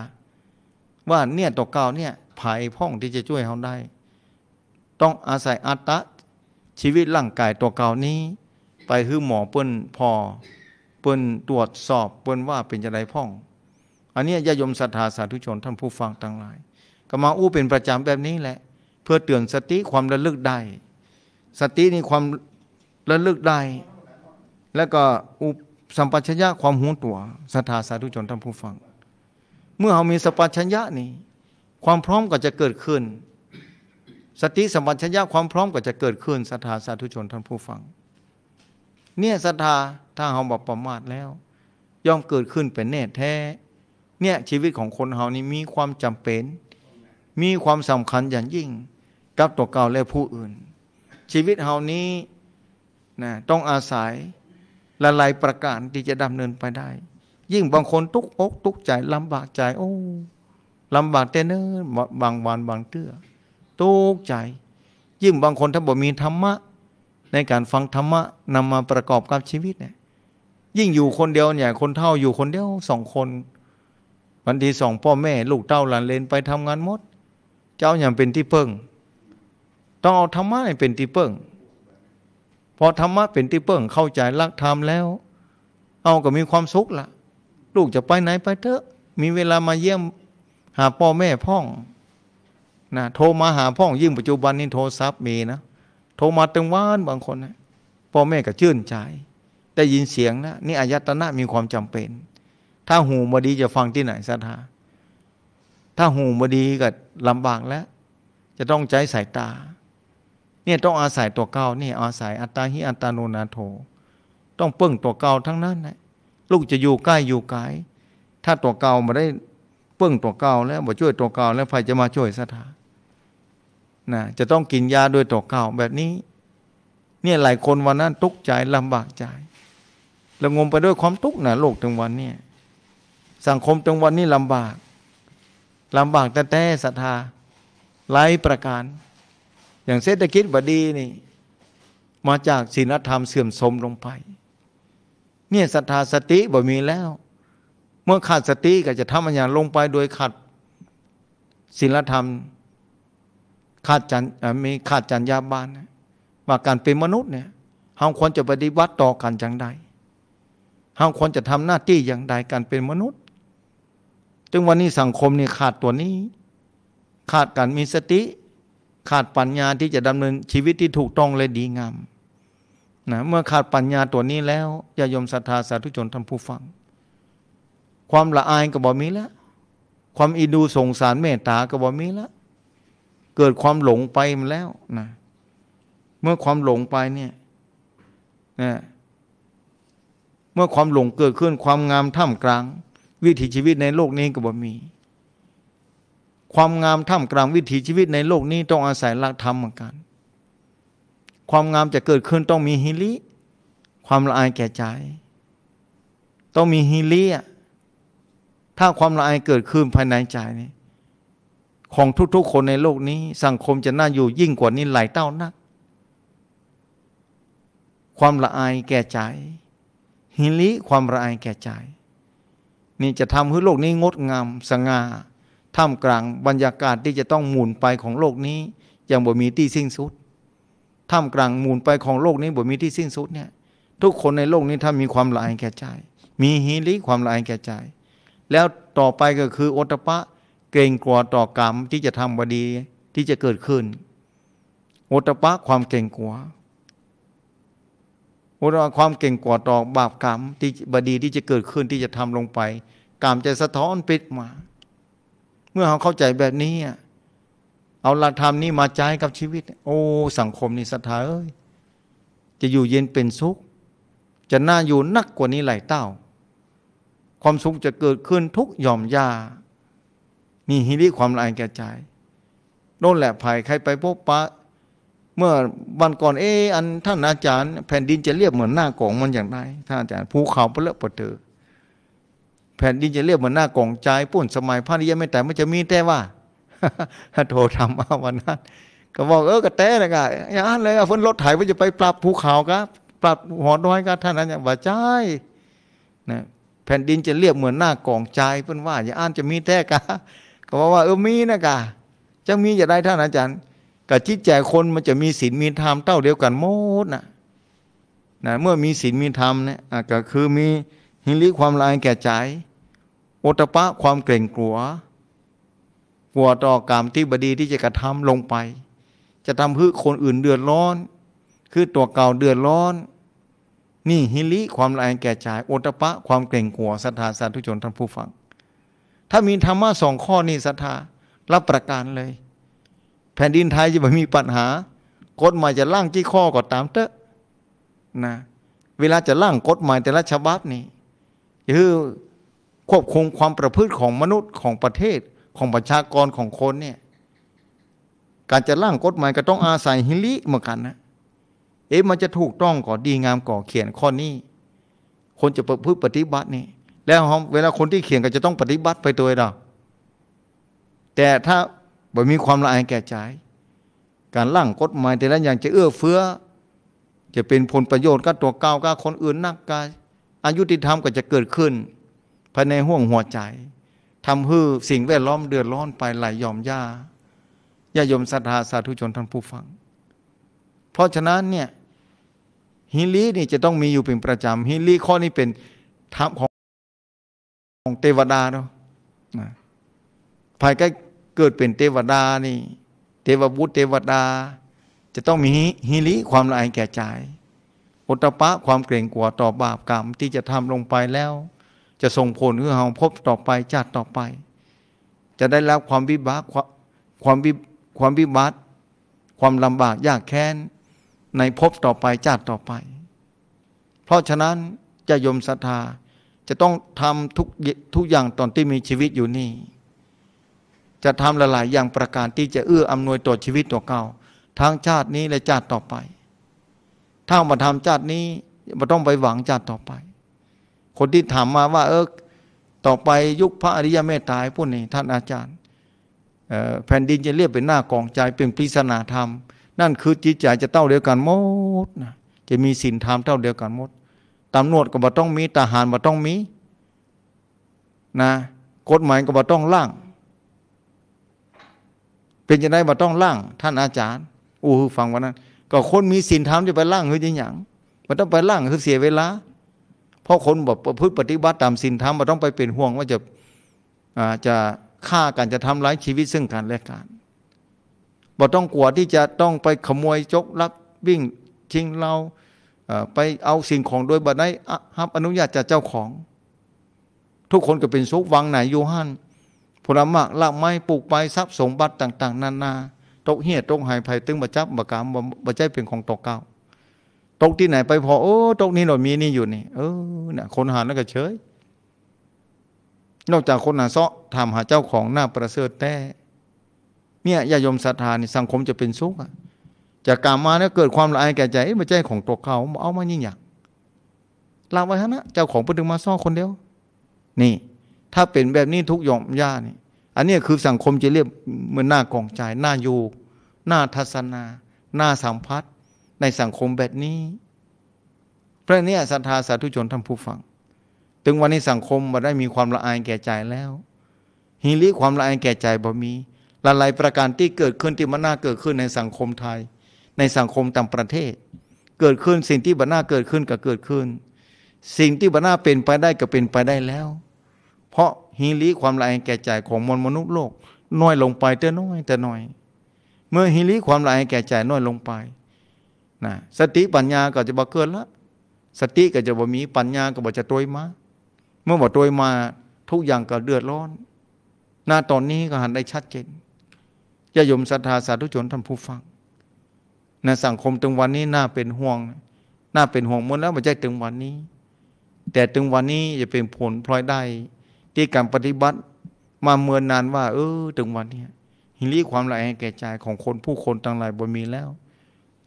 Speaker 1: ว่าเนี่ยตัวเก่าเนี่ยภายพ่องที่จะช่วยเขาได้ ต้องอาศัยอัตตะชีวิตร่างกายตัวเก่านี้ ไปคือหมอเปิ้นพอเปิ้นตรวจสอบ เปิ้นว่าเป็นจะไรพ่องอันนี้ญาโยมศรัทธาสาธุชนท่านผู้ฟังทั้งหลาย ก็มาอู้เป็นประจำแบบนี้แหละเพื่อเตือนสติความระลึกได้ สตินี่ความระลึกได้ และก็อุสัมปชัญญะความหูตัวสถัทธาสาธุชนท่านผู้ฟัง เมื่อเรามีสัมปชัญญะนี้ ความพร้อมก็จะเกิดขึ้น สติสัมปชัญญะความพร้อมก็จะเกิดขึ้นสถัทธาสาธุชนท่านผู้ฟัง เนี่ยสถัทธาถ้าเราบอกประมาทแล้ว ย่อมเกิดขึ้นเป็นแน่แท้ เนี่ยชีวิตของคนเรานี่มีความจำเป็น มีความสำคัญอย่างยิ่งกับตัวเก่าและผู้อื่น ชีวิตเฮานี้นะต้องอาศัยละลายประการที่จะดำเนินไปได้ ยิ่งบางคนทุกอกทุกใจลำบากใจ โอ้ลำบากแต่เนิ่นบางวันบางเตื้อทุกใจ ยิ่งบางคนถ้าบ่มีธรรมะ ในการฟังธรรมะนำมาประกอบกับชีวิตเนี่ยยิ่งอยู่คนเดียวเนี่ยคนเท่าอยู่คนเดียวสองคนบางทีสองพ่อแม่ลูกเต้าหลานเลนไปทำงานมด เจ้าอย่างเป็นที่เพิ่งต้องเอาธรรมะเป็นที่เปิ้งพอธรรมะเป็นที่เปิ้งเข้าใจรักธรรมแล้ว เอาก็มีความสุขละ ลูกจะไปไหนไปเถอะมีเวลามาเยี่ยมหาพ่อแม่พ่องนะโทรมาหาพ่องยิ่งปัจจุบันนี้โทรศัพท์มีนะ โทรมาตั้งวันบางคนนะพ่อแม่ก็ชื่นใจ ได้ยินเสียงนะนี่อายตนะมีความจำเป็น ถ้าหูมาดีจะฟังที่ไหนสัทธาถ้าหูมาดีก็ลำบากแล้ว จะต้องใจสายตาเนี่ยต้องอาศัยตัวเก่านี่อาศัยอัตตาหิอัตตาโนนาโถต้องเพิ่งตัวเก่าทั้งนั้นแหละลูกจะอยู่ใกล้อยู่ไกลถ้าตัวเก่ามาได้เพิ่งตัวเก่าแล้วมาช่วยตัวเก่าแล้วใครจะมาช่วยสถานะจะต้องกินยาด้วยตัวเก่าแบบนี้ เนี่ยหลายคนวันนั้นทุกข์ใจลำบากใจระงมไปด้วยความทุกข์นะโลกถึงวันเนี่ยสังคมถึงวันนี้ลำบาก ลำบากแต่แต่ศรัทธาไร้ประการอย่างเศรษฐกิจบดีนี่ มาจากศีลธรรมเสื่อมสทรมลงไปเนี่ยศรัทธาสติบ่มีแล้ว เมื่อขาดสติก็จะทำอย่างลงไปโดยขาดศีลธรรมขาดจันมีขาดจัญญาบานว่าการเป็นมนุษย์เนี่ยห้าควรจะปฏิบัติต่อกันอย่างใดห้าควรจะทำหน้าที่อย่างใดการเป็นมนุษย์จึงวันนี้สังคมเนี่ยขาดตัวนี้ ขาดการมีสติขาดปัญญาที่จะดำเนินชีวิตที่ถูกต้องและดีงามนะเมื่อขาดปัญญาตัวนี้แล้ว่ายมศรัทธาสาธุชนท่านผู้ฟัง ความละอายก็บ่มีแล้วความอิดูสงสารเมตตาก็บ่มีแล้วเกิดความหลงไปมันแล้วนะเมื่อความหลงไปเนี่ยนะเมื่อความหลงเกิดขึ้นความงามท่ามกลาง วิถีชีวิตในโลกนี้ก็บ่มีความงามท่ามกลางวิถีชีวิตในโลกนี้ต้องอาศัยหลักธรรมเหมือนกัน ความงามจะเกิดขึ้นต้องมีฮิลิ ความละอายแก่ใจ ต้องมีฮิลิถ้าความละอายเกิดขึ้นภายในใจนี่ของทุกๆคนในโลกนี้สังคมจะน่าอยู่ยิ่งกว่านี้หลายเต้านัก ความละอายแก่ใจฮิลิความละอายแก่ใจ นี่จะทำให้โลกนี้งดงาม สง่าท่ามกลางบรรยากาศที่จะต้องหมุนไปของโลกนี้อย่างบ่มีที่สิ้นสุดท่ามกลางหมุนไปของโลกนี้บ่มีที่สิ้นสุดเนี่ยทุกคนในโลกนี้ถ้ามีความละอายแก่ใจ มีฮีริความละอายแก่ใจ แล้วต่อไปก็คือโอตปะ เกรงกลัวต่อกรรมที่จะทำบดีที่จะเกิดขึ้นโอตปะความเกรงกลัวโอตปะความเกรงกลัวต่อบาปกรรมที่บดีที่จะเกิดขึ้นที่จะทำลงไปกรรมจะสะท้อนปิดมาเมื่อเขาเข้าใจแบบนี้ เอาหลักธรรมนี้มาใช้กับชีวิต โอ้ สังคมนี่สถาเอ้ยจะอยู่เย็นเป็นสุข จะน่าอยู่นักกว่านี้หลายเต้า ความสุขจะเกิดขึ้นทุกหย่อมยานี่ฮิริความลายแก่ใจโน่นแหละภัยใครไปพบปะ เมื่อวันก่อนเอออันท่านอาจารย์แผ่นดินจะเรียบเหมือนหน้ากองมันอย่างไรท่านอาจารย์ภูเขาเปลือกปะเตอแผ่นดินจะเรียบเหมือนหน้ากองใจปุ่นสมัยพระนิยมไม่แต่ไม่จะมีแต่ว่าโทรทำมาวันนั้น ก็บอกเออกระแตนะกะอย่าอ่านเลยฝนรถายว่าจะไปปรับภูเขาครับปรับหอน้อยครับท่านนั้นอย่างว่าใจนะแผ่นดินจะเรียบเหมือนหน้ากองใจเพื่อนว่าอย่าอ่านจะมีแท้กะก็บอกว่าเออมีนะกะจะมีจะได้ท่านอาจารย์กับจีตแจคนมันจะมีศีลมีธรรมเท่าเดียวกันหมดนะนะเมื่อมีศีลมีธรรมเนี่ยก็คือมีหิริความลายแก่ใจ โอตปะความเกรงกลัว กลัวต่อกรรมที่บดีที่จะกระทำลงไป จะทำให้คนอื่นเดือดร้อน คือตัวเก่าเดือดร้อน นี่หิริความลายแก่ใจ โอตปะความเกรงกลัวศรัทธาสาธุชนท่านผู้ฟัง ถ้ามีธรรมะสองข้อนี่ศรัทธารับประการเลย แผ่นดินไทยจะไม่มีปัญหา กฎหมายจะล่างกี่ข้อก็ตามเตอะนะ เวลาจะล่างกฎหมาย แต่ละฉบับนี่คือควบคุมความประพฤติของมนุษย์ของประเทศของประชากรของคนเนี่ย การจะร่างกฎหมายก็ต้องอาศัยฮิลิเหมือนกันนะเอ๊ะมันจะถูกต้องก่อดีงามก่อเขียนข้อนี้ คนจะประพฤติปฏิบัตินี่แล้วเวลาคนที่เขียนก็จะต้องปฏิบัติไปตัวเราแต่ถ้าบ่มีความละอายแก่ใจ การร่างกฎหมายแต่ละอย่างจะเอื้อเฟื้อ จะเป็นผลประโยชน์กับตัวเก่ากับคนอื่นนักกายอายุติธรรมก็จะเกิดขึ้นภายในห่วงหัวใจทำให้สิ่งแวดล้อมเดือดร้อนไปไหลยยอมย่า่ายมศรัทธาสาธุชนท่านผู้ฟัง เพราะฉะนั้นเนี่ยฮิลีนี่จะต้องมีอยู่เป็นประจำฮิลีข้อนี้เป็นธรรมของของเทวดาเนาะภายใกล้เกิดเป็นเทวดานี่เทวบุตรเทวดา จะต้องมีฮิลีความละอายแก่ใจอุตปะความเกรงกลัวต่อบาปกรรมที่จะทำลงไปแล้ว จะส่งผลเพื่อเราพบต่อไปจัดต่อไป จะได้รับความวิบากความวิความวิบัติ ความลำบากยากแค้นในพบต่อไปจัดต่อไป เพราะฉะนั้นจะยมศรัทธาจะต้องทำทุกทุกอย่างตอนที่มีชีวิตอยู่นี่จะทำหลายๆอย่างประการที่จะเอื้ออำนวยต่อชีวิตตัวเก่า ทั้งชาตินี้และชาติต่อไปถ้ามาทำชาตินี้มาต้องไปหวังชาติต่อไป คนที่ถามมาว่า เออต่อไปยุคพระอริยเมตตาพวกนี้ท่านอาจารย์แผ่นดินจะเรียบเป็นหน้ากองใจเป็นปริศนาธรรม นั่นคือจิตใจจะเต้าเดียวกันหมดนะ จะมีศีลธรรมเท่าเดียวกันหมดตำรวจก็บ่ต้องมีทหารบ่ต้องมีนะกฎหมายก็บ่ต้องล่าง เป็นยังไงบ่ต้องล่างท่านอาจารย์ อู้ฟังวันนั้นก็คนมีศีลธรรม จะไปล่างคือจะหยังมันต้องไปล่างคือเสียเวลา เพราะคนแบบพฤติปฏิบัติตามศีลธรรมมันต้องไปเป็นห่วง ว่าจะจะฆ่ากันจะทำร้ายชีวิตซึ่งกันและกันบ่ต้องกลัวที่จะต้องไปขโมยจกลักวิ่งชิงเราไปเอาสิ่งของโดยบัดได้รับอนุญาตจากเจ้าของ ทุกคนก็เป็นสุขวังไหนยูฮันผลมากลากไม้ปลูกไปทรัพย์สมบัติต่าง ๆนานานาตกเหี้ย ตกหายภัยตึงมาจับปรกรามบาใจเป็นของตกเก้าตกที่ไหนไปพอโอ้ตกนี้หน่อยมีนี่อยู่นี่เออเนี่ยคนหาแล้วก็เฉยนอกจากคนหาซาะทำหาเจ้าของหน้าประเสริฐแต่เนี่ยญาโยมศรัทธานี่สังคมจะเป็นสุขอะจากกามาเนี่ยเกิดความละอายแก่ใจมาใจของตกเก้าเอามายิ่งอยากลาไว้ฮะนะเจ้าของเพิ่งมาซ่อคนเดียวนี่ ถ้าเป็นแบบนี้ทุกยอมย่านี่อันนี้คือสังคมจะเรียกเหมือนหน้ากองใจหน้าอยู่หน้าทัศนาหน้าสัมพัทในสังคมแบบนี้เพราะนี้ศรัทธาสาธุชนท่านผู้ฟังถึงวันนี้สังคมมาได้มีความละอายแก่ใจแล้วฮีรีความละอายแก่ใจบ่มีละลายประการที่เกิดขึ้นที่มันน่าเกิดขึ้นในสังคมไทย ในสังคมต่างประเทศ เกิดขึ้นสิ่งที่บันน่าเกิดขึ้นก็เกิดขึ้น สิ่งที่บัน่าเป็นไปได้ก็เป็นไปได้แล้ว เพราะหิริความละอายแก่ใจของมนมนุษย์โลก น้อยลงไปแต่น้อยแต่น้อย เมื่อหิริความละอายแก่ใจน้อยลงไปนะสติปัญญาก็จะบ่เกิดละสติก็จะบ่มีปัญญาก็บ่จะตัวมาเมื่อบ่ตัวมาทุกอย่างก็เดือดร้อน หน้าตอนนี้ก็หันได้ชัดเจนญายมศรัทธาสาธุชนท่านผู้ฟังในสังคมตึงวันนี้น่าเป็นห่วง น่าเป็นห่วงหมดแล้วไม่ใจตึงวันนี้ แต่ตึงวันนี้จะเป็นผลพลอยได้ที่การปฏิบัติมาเมื่อนานว่าเออถึงวันนี้หิรีความละอายแก่ใจของคนผู้คนต่างหลายบ่มีแล้ว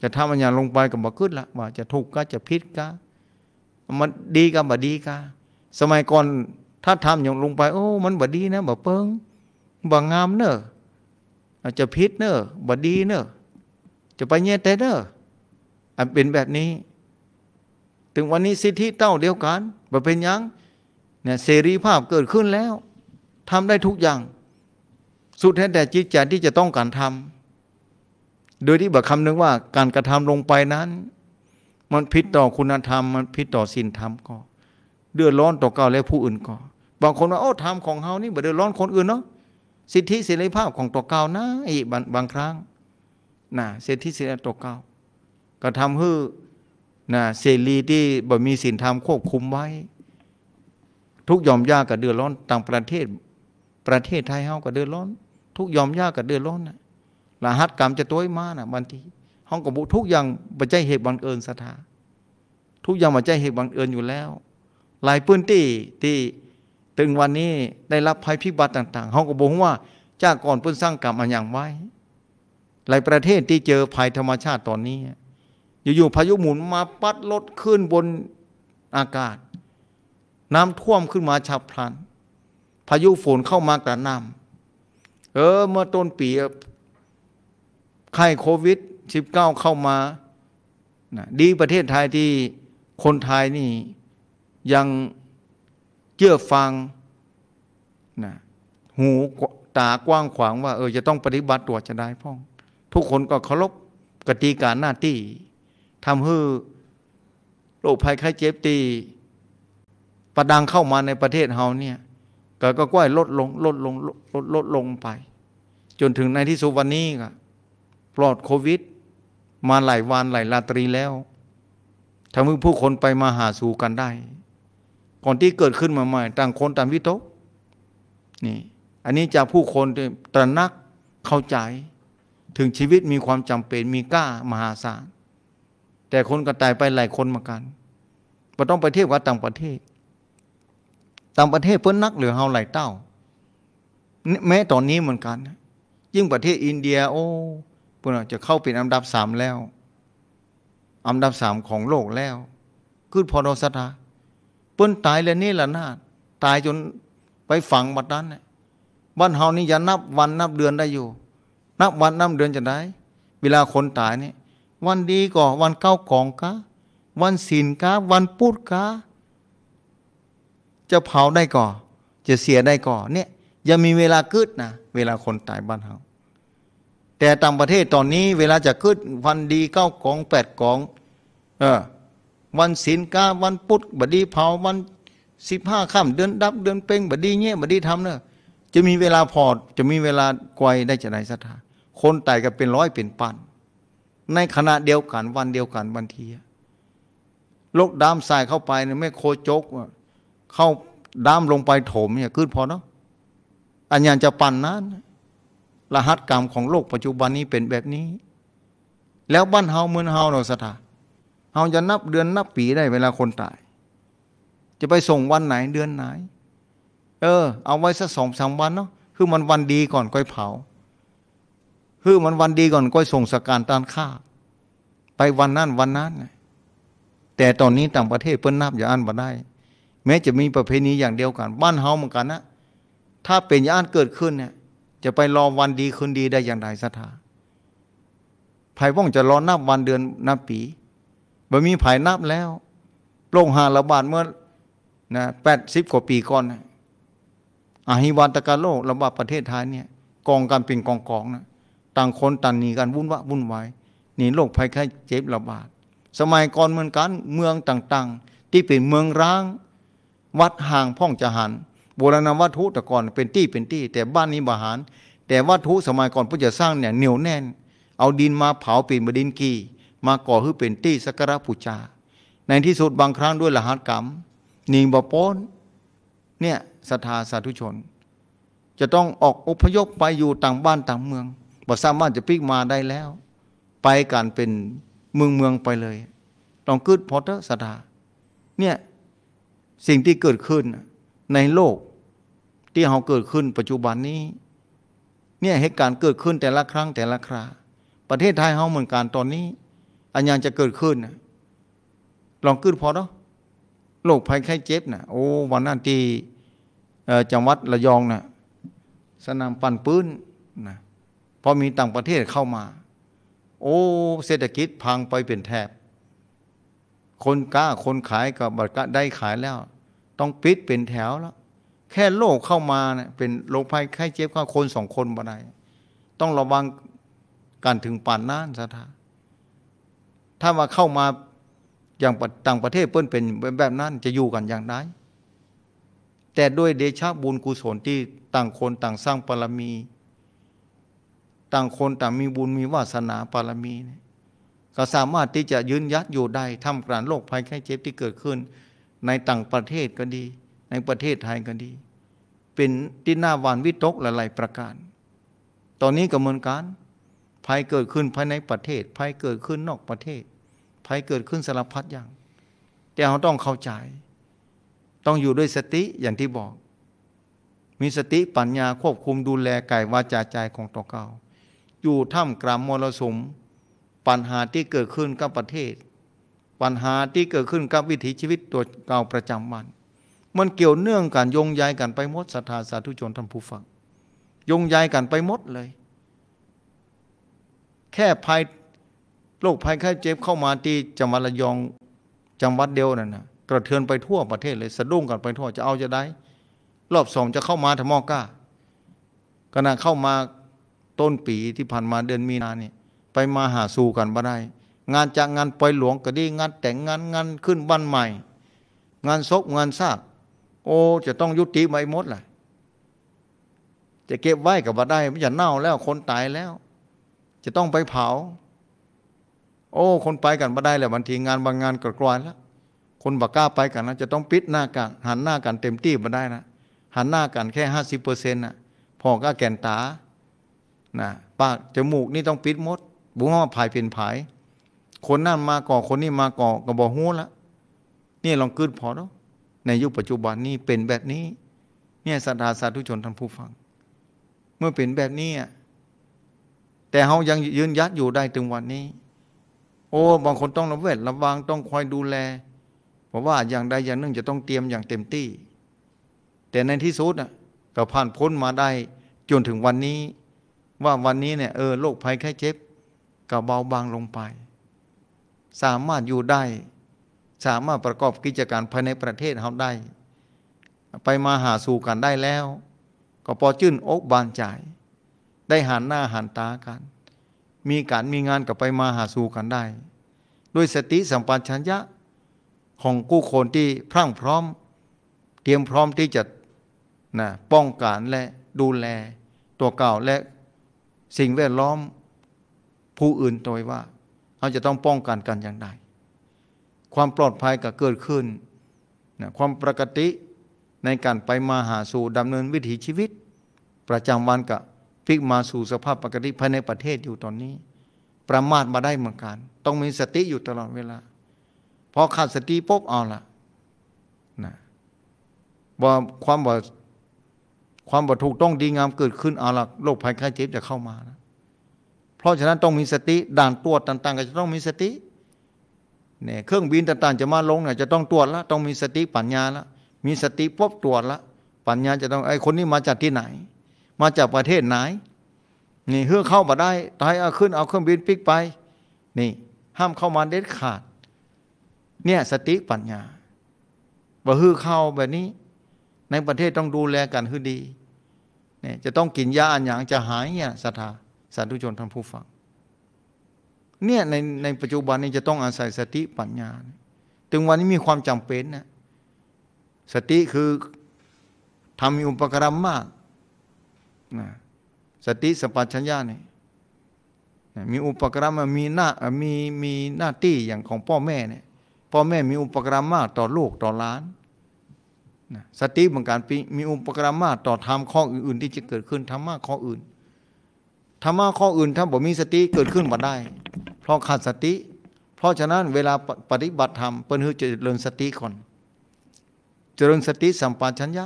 Speaker 1: จะทำอัญญาลงไปกับบ่ขึ้นละว่าจะถูกก็จะพิษก็มันดีกับบ่ดีก็สมัยก่อนถ้าทำอย่างลงไป โอ้ มันบ่ดีนะบ่เปิงบ่งามเนอะจะพิษเนอะบ่ดีเนอะจะไปเง่้แต่เนอะอันเป็นแบบนี้ ถึงวันนี้สิทธิเต้าเดียวกันบ่เป็นยังเนี่ยเสรีภาพเกิดขึ้นแล้ว ทำได้ทุกอย่าง สุดแท้แต่จิตใจที่จะต้องการทำ โดยที่บอกคำนึงว่าการกระทำลงไปนั้น มันผิดต่อคุณธรรมมันผิดต่อศีลธรรมก็เดือดร้อนต่อเก่าและผู้อื่นก็ บางคนว่าโอ้ทำของเฮานี่บ่เดือดร้อนคนอื่นเนาะสิทธิเสรีภาพของตัวเก่านะไอ้บางครั้งนะสิทธิเสรีตัวเก่าก็ทำาให้นะเสรีที่บ่มีศีลธรรมควบคุมไว้ทุกยอมยากกับเดือดร้อนต่างประเทศ ประเทศไทยเฮากับเดือดร้อน ทุกยอมยากกับเดือดร้อนนะลาหัดกรรมจะตัวมานะบางที ห้องกบุทุกอย่างปัจจัยเหตุบังเอิญสถาทุกอย่างปัจจัยเหตุบังเอิญอยู่แล้ว หลายพื้นที่ที่ถึงวันนี้ได้รับภัยพิบัติต่างๆห้องกบุว่าจ้าก่อนเพิ่นสร้างกรรมอันอย่างไว้ หลายประเทศที่เจอภัยธรรมชาติตอนนี้ อยู่ๆพายุหมุนมาปัดลดขึ้นบนอากาศน้ำท่วมขึ้นมาฉับพลันพายุฝนเข้ามากระหน่ำเออเมื่อต้นปีไข้โควิด -19 เข้ามา ดีประเทศไทยที่คนไทยนี่ยังเชื่อฟังนะหูตากว้างขวางว่า เออจะต้องปฏิบัติตัวจะได้พ้อง ทุกคนก็เคารพกติกาหน้าที่ทำให้โรคภัยไข้เจ็บตีประดังเข้ามาในประเทศเฮาเนี่ยก็ก็ก้วยลดลงลดลงลดลดลงไป จนถึงในที่สุดวันนี้ก็ปลอดโควิด มาหลายวันหลายราตรีแล้วทำให้ผู้คนไปมาหาสู่กันได้ ก่อนที่เกิดขึ้นมาใหม่ ต่างคนต่างวิตกนี่ อันนี้จากผู้คนตระหนักเข้าใจ ถึงชีวิตมีความจำเป็นมีกล้ามหาศาลแต่คนก็ตายไปหลายคนเหมือนกันเราต้องไปเทียบกับต่างประเทศต่างประเทศ เพิ่นนักเหลือเฮาหลายเต้า แม้ตอนนี้เหมือนกันยิ่งประเทศอินเดีย โอ้วกเราจะเข้าเป็นอันดับสามแล้วอันดับสามของโลกแล้วคือพอดอสตาเพิ่นตายแล้วนี่ละนาตายจนไปฝังบัดนั้นบ้านเฮานี่ยัานับวันนับเดือนได้อยู่ นับวันนับเดือนจะได้ เวลาคนตายนี่วันดีก็วันเก้ากองกะวันศีลกะวันพูดกะจะ เผาได้ก่อ จะเสียได้ก่อเนี่ยยังมีเวลากืดนะเวลาคนตายบ้านเฮาแต่ต่างประเทศตอนนี้เวลาจะคืดวันดีเก้ากองแปดกอง เออวันศีลกาวันพุธบดีเผาวันสิบห้าค่ำเดือนดับเดือนเป่งบดีเงี้ยบดีทำเนอะจะมีเวลาพอจะมีเวลาไกวได้จะไหนสัทธาคนตายกันเป็นร้อยเป็นพัน ในขณะเดียวกันวันเดียวกันวันทีโลกดามทรายเข้าไปเนี่ยไม่โคจกเข้าด้ามลงไปโถมเนี่ยขึ้นพอเนาะอัญญาจะปั่นนั้นรหัสกรรมของโลกปัจจุบันนี้เป็นแบบนี้ แล้วบ้านเฮาเมืองเฮาเราสถาเฮาจะนับเดือนนับปีได้ เวลาคนตาย จะไปส่งวันไหนเดือนไหน เออ เอาไว้สักสองสามวันเนาะคือมันวันดีก่อนก้อยเผา คือมันวันดีก่อนก้อยส่งสการตานฆ่าไปวันนั้นวันนั้นแต่ตอนนี้ต่างประเทศเพิ่นนับอย่าอ่านมาได้แม้จะมีประเพณีอย่างเดียวกัน บ้านเฮาเหมือนกันนะถ้าเป็นญาติเกิดขึ้นเนี่ยจะไปรอวันดีคืนดีได้อย่างไรสัทธาภายว่องจะรอนับวันเดือนนับปีบ่มีภายนับแล้วโรคหาระบาดเมื่อ นะแปดสิบกว่าปีก่อนะอาหิวันตการโลกระบาดประเทศไทยเนี่ย กองการเป็นกองกองนะต่างคนต่างหนีกันวุ่นวะวุ่นวายหนีโรคภัยไข้เจ็บระบาดสมัยก่อนเหมือนกันเมืองต่าง ๆ ที่เป็นเมืองร้างวัดห่างพ่องจะหันโบราณวัตถุแต่ก่อนเป็นที่เป็นที่แต่บ้านนี้บาหารแต่วัตถุสมัยก่อนผู้จะสร้างเนี่ยเหนียวแน่น เอาดินมาเผาปี่นบดินกีมาก่อให้เป็นที่สักการะบูชาในที่สุดบางครั้งด้วยรหัสกรรม นิงบป้นเนี่ยศรัทธาสาธุชน จะต้องออกอพยพไปอยู่ต่างบ้านต่างเมืองบ่สามารถจะพิกมาได้แล้ว ไปการเป็นเมืองเมืองไปเลย ต้องคืดพอเตอร์ศรัทธาเนี่ยสิ่งที่เกิดขึ้นในโลกที่เราเกิดขึ้นปัจจุบันนี้ เนี่ยเหตุการณ์เกิดขึ้นแต่ละครั้งแต่ละครา ประเทศไทยเราเหมือนกันตอนนี้อันยังจะเกิดขึ้นลองขึ้นพอเนาะโรคภัยไข้เจ็บนะโอ้วันนั้นที่จังหวัดระยองนะสนามปั่นปืนนะพอมีต่างประเทศเข้ามา โอ้เศรษฐกิจพังไปเป็นแทบคนกล้าคนขายกับบัตรกได้ขายแล้ว ต้องปิดเป็นแถวแล้วแค่โรคเข้ามาเนะเป็นโรคภัยไข้เจ็บข้าคนสองคนบนไดต้องระวังการถึงปานนั้นสถาถ้ามาเข้ามาอย่างต่างประเทศเปิ้นเป็นแบบนั้นจะอยู่กันอย่างไรแต่ด้วยเดชะบุญกุศลที่ต่างคนต่างสร้างปรมี ต่างคน ต่างมีบุญมีวาสนาปรมีเนี่ยก็สามารถที่จะยืนยัดอยู่ได้ทำกลางโรคภัยไข้เจ็บที่เกิดขึ้น ในต่างประเทศก็ดี ในประเทศไทยก็ดี เป็นที่น่าหวานวิตกหลายๆประการ ตอนนี้กระบวนการภัยเกิดขึ้นภายในประเทศภัยเกิดขึ้นนอกประเทศ ภัยเกิดขึ้นสารพัดอย่าง แต่เราต้องเข้าใจ ต้องอยู่ด้วยสติอย่างที่บอกมีสติปัญญาควบคุมดูแลกายวาจาใจของตัวเก่าอยู่ท่ามกลางมรสุมปัญหาที่เกิดขึ้นกับประเทศ ปัญหาที่เกิดขึ้นกับวิถีชีวิตตัวเราประจำวัน มันเกี่ยวเนื่องกันยงยายกันไปหมดศรัทธาสาธุชนท่านผู้ฟังยงยายกันไปหมดเลย แค่ภัยโรคภัยไข้เจ็บเข้ามาที่จังหวัดระยองจังหวัดเดียวนั่นนะกระเทือนไปทั่วประเทศเลยสะดุ้งกันไปทั่วจะเอาจะได้รอบสองจะเข้ามาทมอก้า ขณะเข้ามาต้นปีที่ผ่านมาเดือนมีนาเนี่ยไปมาหาสู่กันบ่ได้ งานจากงานปล่อยหลวงก็ดี งานแต่งงานงานขึ้นบ้านใหม่ งานศพงานซากโอ้จะต้องยุติไปหมดแหละ จะเก็บไว้กับบ่ได้ไม่นจะเน่าแล้วคนตายแล้ว จะต้องไปเผา โอ้ คนไปกันบ่ได้แล้วบางทีงานบางงานกกรอวแล้ว คนบ่กกล้าไปกันนะจะต้องปิดหน้ากัน หันหน้ากันเต็มที่บาได้นะ หันหน้ากันแค่ห้าสิบเปอร์เซ็นต์นะพอก็แก่นตานะปากจมูกนี่ต้องปิดมดบุห้อภายเป็นภาย คนนั่นมาก่อคนนี้มาก่อก็บอกหูละนี่ลองคืดพอแล้วในยุคปัจจุบันนี้เป็นแบบนี้ เนี่ยสรัทธาสาธุชนท่านผู้ฟัง เมื่อเป็นแบบนี้ แต่เขายังยืนยัดอยู่ได้ถึงวันนี้ โอ้ บางคนต้องระเวทระวังต้องคอยดูแล เพราะว่าอย่างใดอย่างหนึ่งจะต้องเตรียมอย่างเต็มที่ แต่ในที่สุดก็ผ่านพ้นมาได้จนถึงวันนี้ ว่าวันนี้เนี่ยเออโรคภัยแค่เจ็บก็เบาบางลงไป สามารถอยู่ได้ สามารถประกอบกิจการภายในประเทศเขาได้ ไปมาหาสู่กันได้แล้ว ก็พอจื่นอกบานใจได้หันหน้าหันตากัน มีการมีงานกับไปมาหาสู่กันได้ ด้วยสติสัมปชัญญะของกู้คนที่พรั่งพร้อมเตรียมพร้อมที่จะนะป้องกันและดูแล ตัวเก่าและสิ่งแวดล้อมผู้อื่นโดยว่าเราจะต้องป้องกันกันอย่างไรความปลอดภัยก็เกิดขึ้นนะความปกติในการไปมาหาสู่ดำเนินวิถีชีวิต ประจำวันก็พลิกมาสู่สภาพปกติภายในประเทศอยู่ตอนนี้ ประมาทมาได้เหมือนกัน ต้องมีสติอยู่ตลอดเวลา พอขาดสติปุ๊บเอาละนะบ่ความบ่ความบ่ถูกต้องดีงามเกิดขึ้นเอาละโรคภัยไข้เจ็บจะเข้ามานะเพราะฉะนั้นต้องมีสติด่านตรวจต่างๆก็จะต้องมีสติเนี่ยเครื่องบินต่างๆจะมาลง เนี่ยจะต้องตรวจละต้องมีสติปัญญาละมีสติพบตรวจละปัญญาจะต้องไอ้คนนี้มาจากที่ไหน มาจากประเทศไหน นี่เพื่อเข้ามาได้ตายเอาขึ้นเอาเครื่องบินปิกไป นี่ ห้ามเข้ามาเด็ดขาดเนี่ยสติปัญญาบ่ฮือเข้าแบบนี้ ในประเทศต้องดูแลกันฮือดีเนี่ยจะต้องกินยาอันอย่างจะหายเนี่ยศรัทธาสาธุชนท่านผู้ฟังเนี่ยในในปัจจุบันนี้จะต้องอาศัยสติปัญญาถึงวันนี้มีความจำเป็นนะสติคือทำมีอุปกรณ์มากนะสติสัปชัญญาเนี่ยมีอุปกรณ์มีหน้ามีมีหน้าที่อย่างของพ่อแม่เนี่ยพ่อแม่มีอุปกรณ์มากต่อลูกต่อล้านสติเหมือนกันมีอุปกรณ์มากต่อทำมข้ออื่น ๆ ที่จะเกิดขึ้นทำมากข้ออื่นธรรมะข้ออื่นถ้าบ่มีสติเกิดขึ้นบ่ได้ เพราะขาดสติ เพราะฉะนั้นเวลาปฏิบัติธรรมเปิ้นฮือเจริญสติก่อนเจริญสติสัมปชัญญะ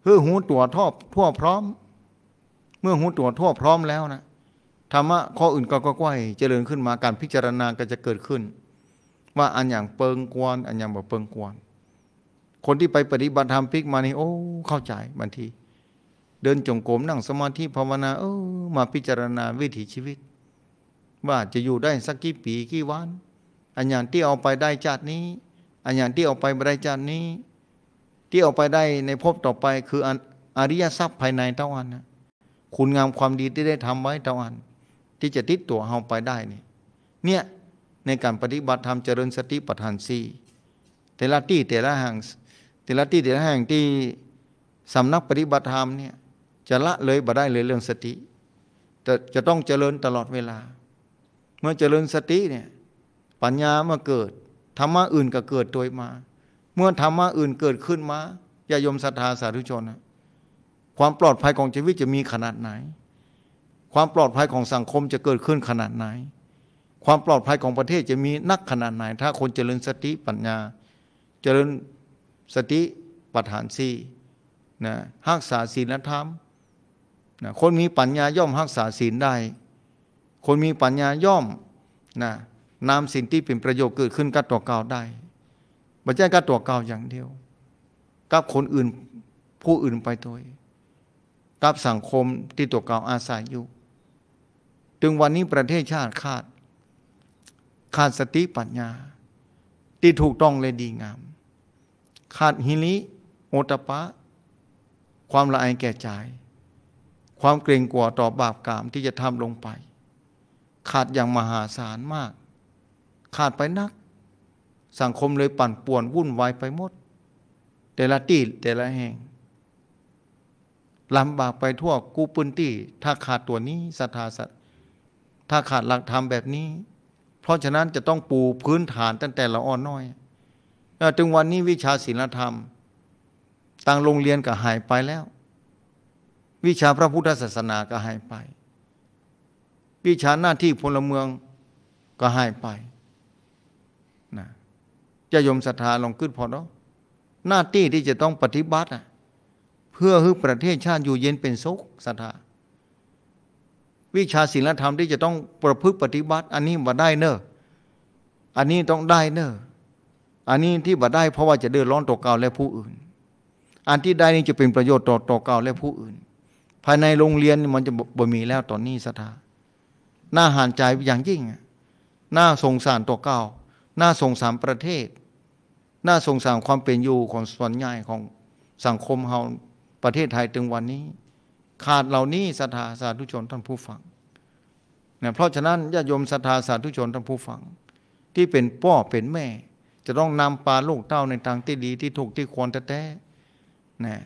Speaker 1: เพื่อหูตัวทอบทั่วพร้อม เมื่อหูตัวทั่วพร้อมแล้วนะธรรมะข้ออื่นก็ก้อยเจริญขึ้นมาการพิจารณาก็จะเกิดขึ้น ว่าอันอย่างเปิงกวน อันอย่างบ่เปิงกวนคนที่ไปปฏิบัติธรรมพิกมานี่โอ้เข้าใจบางทีเดินจงกรมนั่งสมาธิภาวนาเออมาพิจารณาวิถีชีวิต ว่าจะอยู่ได้สักกี่ปีกี่วันอันอย่างที่เอาไปได้จาดนี้ อันอย่างที่เอาไปไม่ได้จาดนี้ ที่เอาไปได้ในภพต่อไป คืออริยทรัพย์ภายในเท่านั้นนะคุณงามความดีที่ได้ทำไว้เท่านั้นที่จะติดตัวเอาไปได้นี่เนี่ยในการปฏิบัติธรรมเจริญสติปัฏฐานสี่แต่ละที่แต่ละแห่งแต่ละที่แต่ละแห่งที่สำนักปฏิบัติธรรมเนี่ยจะละเลยบ่ได้เลยเรื่องสติจะจะต้องเจริญตลอดเวลา เมื่อเจริญสติเนี่ยปัญญามาเกิดธรรมะอื่นก็เกิดตัวมา เมื่อธรรมะอื่นเกิดขึ้นมา อย่ายมศรัทธาสาธุชนนะความปลอดภัยของชีวิตจะมีขนาดไหน ความปลอดภัยของสังคมจะเกิดขึ้นขนาดไหน ความปลอดภัยของประเทศจะมีนักขนาดไหน ถ้าคนเจริญสติปัญญา เจริญสติปัฏฐานสี่นะหักษาศีลธรรมนะคนมีปัญญาย่อมรักษาศีลได้ คนมีปัญญาย่อมนะนำสิ่งที่เป็นประโยชน์เกิดขึ้นกับตัวเก่าได้ ไม่ใช่กับตัวเก่าอย่างเดียว กับคนอื่นผู้อื่นไปด้วยกับสังคมที่ตัวเก่าอาศัยอยู่ถึงวันนี้ประเทศชาติขาด ขาดสติปัญญาที่ถูกต้องเลยดีงาม ขาดฮิลิโอตปะ ความละอายแก่ใจความเกรงกลัวต่อบาปกรรมที่จะทำลงไป ขาดอย่างมหาศาลมาก ขาดไปนัก สังคมเลยปั่นป่วน วุ่นวายไปหมด แต่ละตีแต่ละแห่งลำบากไปทั่วกูปืนตี้ถ้าขาดตัวนี้ศรัทธาสัตถ้าขาดหลักธรรมแบบนี้ เพราะฉะนั้นจะต้องปูพื้นฐานตั้งแต่ละอ่อนน้อยถึงวันนี้วิชาศีลธรรมต่างโรงเรียนก็หายไปแล้ววิชาพระพุทธศาสนาก็หายไป วิชาหน้าที่พลเมืองก็หายไป นะ จะยมศรัทธาลองขึ้นพอเนาะ หน้าที่ที่จะต้องปฏิบัติเพื่อให้ประเทศชาติอยู่เย็นเป็นสุขศรัทธา วิชาศีลธรรมที่จะต้องประพฤติปฏิบัติ อันนี้บ่ได้เนอะ อันนี้ต้องได้เนอะอันนี้ที่บ่ได้เพราะว่าจะเดือดร้อนต่อเก่าและผู้อื่น อันที่ได้นี่จะเป็นประโยชน์ต่อต่อเก่าและผู้อื่นภายในโรงเรียนมันจะบ่มีแล้วตอนนี้สถาหน้าหานใจอย่างยิ่งหน้าสงสารตัวเก่าหน้าสงสารประเทศหน้าสงสารความเป็นอยู่ของส่วนใหญ่ของสังคมเราประเทศไทยถึงวันนี้ ขาดเหล่านี้สรัทธาสาธุชนท่านผู้ฟังนียเพราะฉะนั้นญาติโยมสรัทธาสาธุชนท่านผู้ฟัง ที่เป็นพ่อเป็นแม่ จะต้องนำปลาลูกเต้าในทางที่ดีที่ถูกที่ควรแท้ๆนะ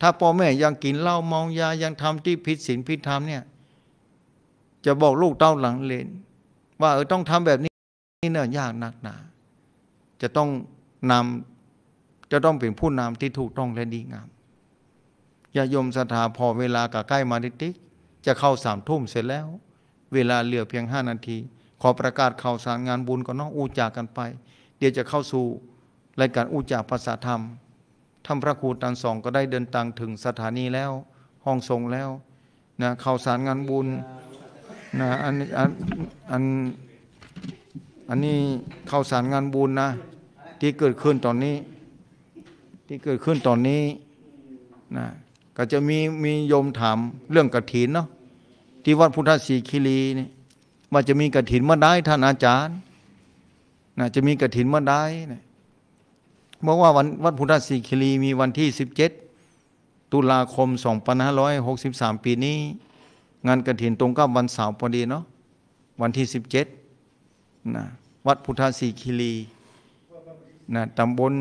Speaker 1: ถ้าพ่อแม่ยังกินเหล้าเมายา ยังทำที่ผิดศีลผิดธรรมเนี่ย จะบอกลูกเต้าหลังเลน ว่าเออต้องทำแบบนี้ นี่เนี่ยากนักหนา จะต้องนำจะต้องเป็นผู้นำที่ถูกต้องและดีงาม อย่ายมสถาพอเวลากะใกล้มาติติก จะเข้าสามทุ่มเสร็จแล้ว เวลาเหลือเพียงห้านาที ขอประกาศข่าวสารงานบุญก็น้องอูจากกันไป เดี๋ยวจะเข้าสู่รายการอูจากภาษาธรรมท่านพระครูตันสอง ก็ได้เดินทางถึงสถานีแล้วห้องทรงแล้วนะข่าวสารงานบุญนะอันอันอันอันนี้ข่าวสารงานบุญนะที่เกิดขึ้นตอนนี้ ที่เกิดขึ้นตอนนี้นะก็จะมีมีโยมถามเรื่องกระถินเนาะที่วัดพุทธศรีคีรีนี่มันจะมีกระถินเมื่อไดท่านอาจารย์นะจะมีกระถินเมื่อไดเนยเมื่อว่าวันวัดพุทธรีคีรีมีวันที่ 17 ตุลาคม 2563 ปีนี้ งานกระถินตรงกับวันเสาร์พอดีเนาะวันที่ 17นะวัดพุทธรีคีรีนะตำบล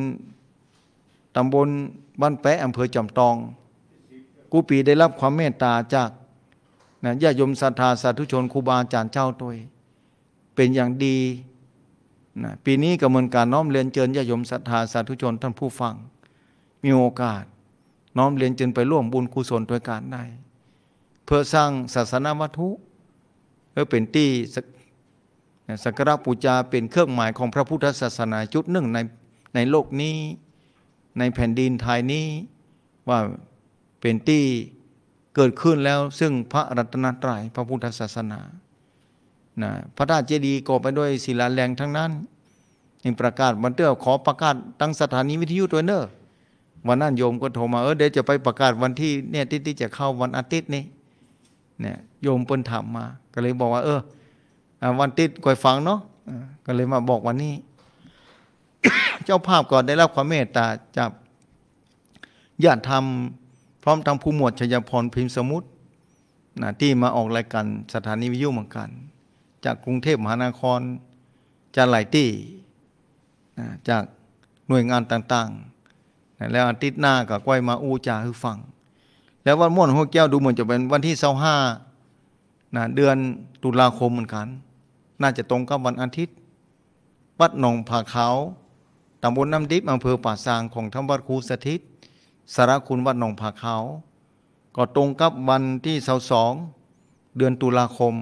Speaker 1: ตำบลบ้านแปะอำเภอจอมตอง กูปีได้รับความเมตตาจากนะญาติโยมศรัทธาสาธุชนครูบาอาจารย์เจ้าตัว เป็นอย่างดีนะปีนี้กระบวนการน้อมเรียนเจิญญาโยมศรัทธาสาธุชนท่านผู้ฟังมีโอกาสน้อมเรียนเจิญไปร่วมบุญกุศลโดยการได้ เพื่อสร้างศาสนาวัตถุเพื่อเป็นที่สักการะปูชาเป็นเครื่องหมายของพระพุทธศาสนาจุดหนึ่งในในโลกนี้ในแผ่นดินไทยนี้ว่าเป็นที่เกิดขึ้นแล้วซึ่งพระรัตนตรยัยพระพุทธศาสนานะพระธาตุเจดีย์ก่อไปด้วยศิลาแรงทั้งนั้นยังประกาศวันเตอร์ขอประกาศตั้งสถานีวิทยุตัวเนอร์วันนั้นโยมก็โทรมาเออเดี๋ยวจะไปประกาศวันที่เนี่ยที่จะเข้าวันอาทิตย์นี้เนี่ยโยมเปิ้นถามมา ก็เลยบอกว่า เออวันติดก่อยฟังเนาะก็เลยมาบอกวันนี้เจ้าภาพก่อนได้รับความเมตตาจากญาติธรรมพร้อมทั้งผู้หมวดชยพรพิมพ์สมุทรนะที่มาออกรายการสถานีวิทยุเหมือนกันจากกรุงเทพมหานครจากหลายที่จากหน่วยงานต่างๆ แล้วอาทิตย์หน้าก็ก้มา อูจาให้ฟัง แล้ววันม่วนหัวแก้วดูเหมือนจะเป็นวันที่เสาห้าเดือนตุลาคมเหมือนกัน น่าจะตรงกับวันอาทิตย์ วัดหนองผาเขาตำบลน้ำดิบอำเภอป่าซางของทั้งวัดครูสถิตสารคุณวัดหนองผาเขา ก็ตรงกับวันที่เสาสองเดือนตุลาคม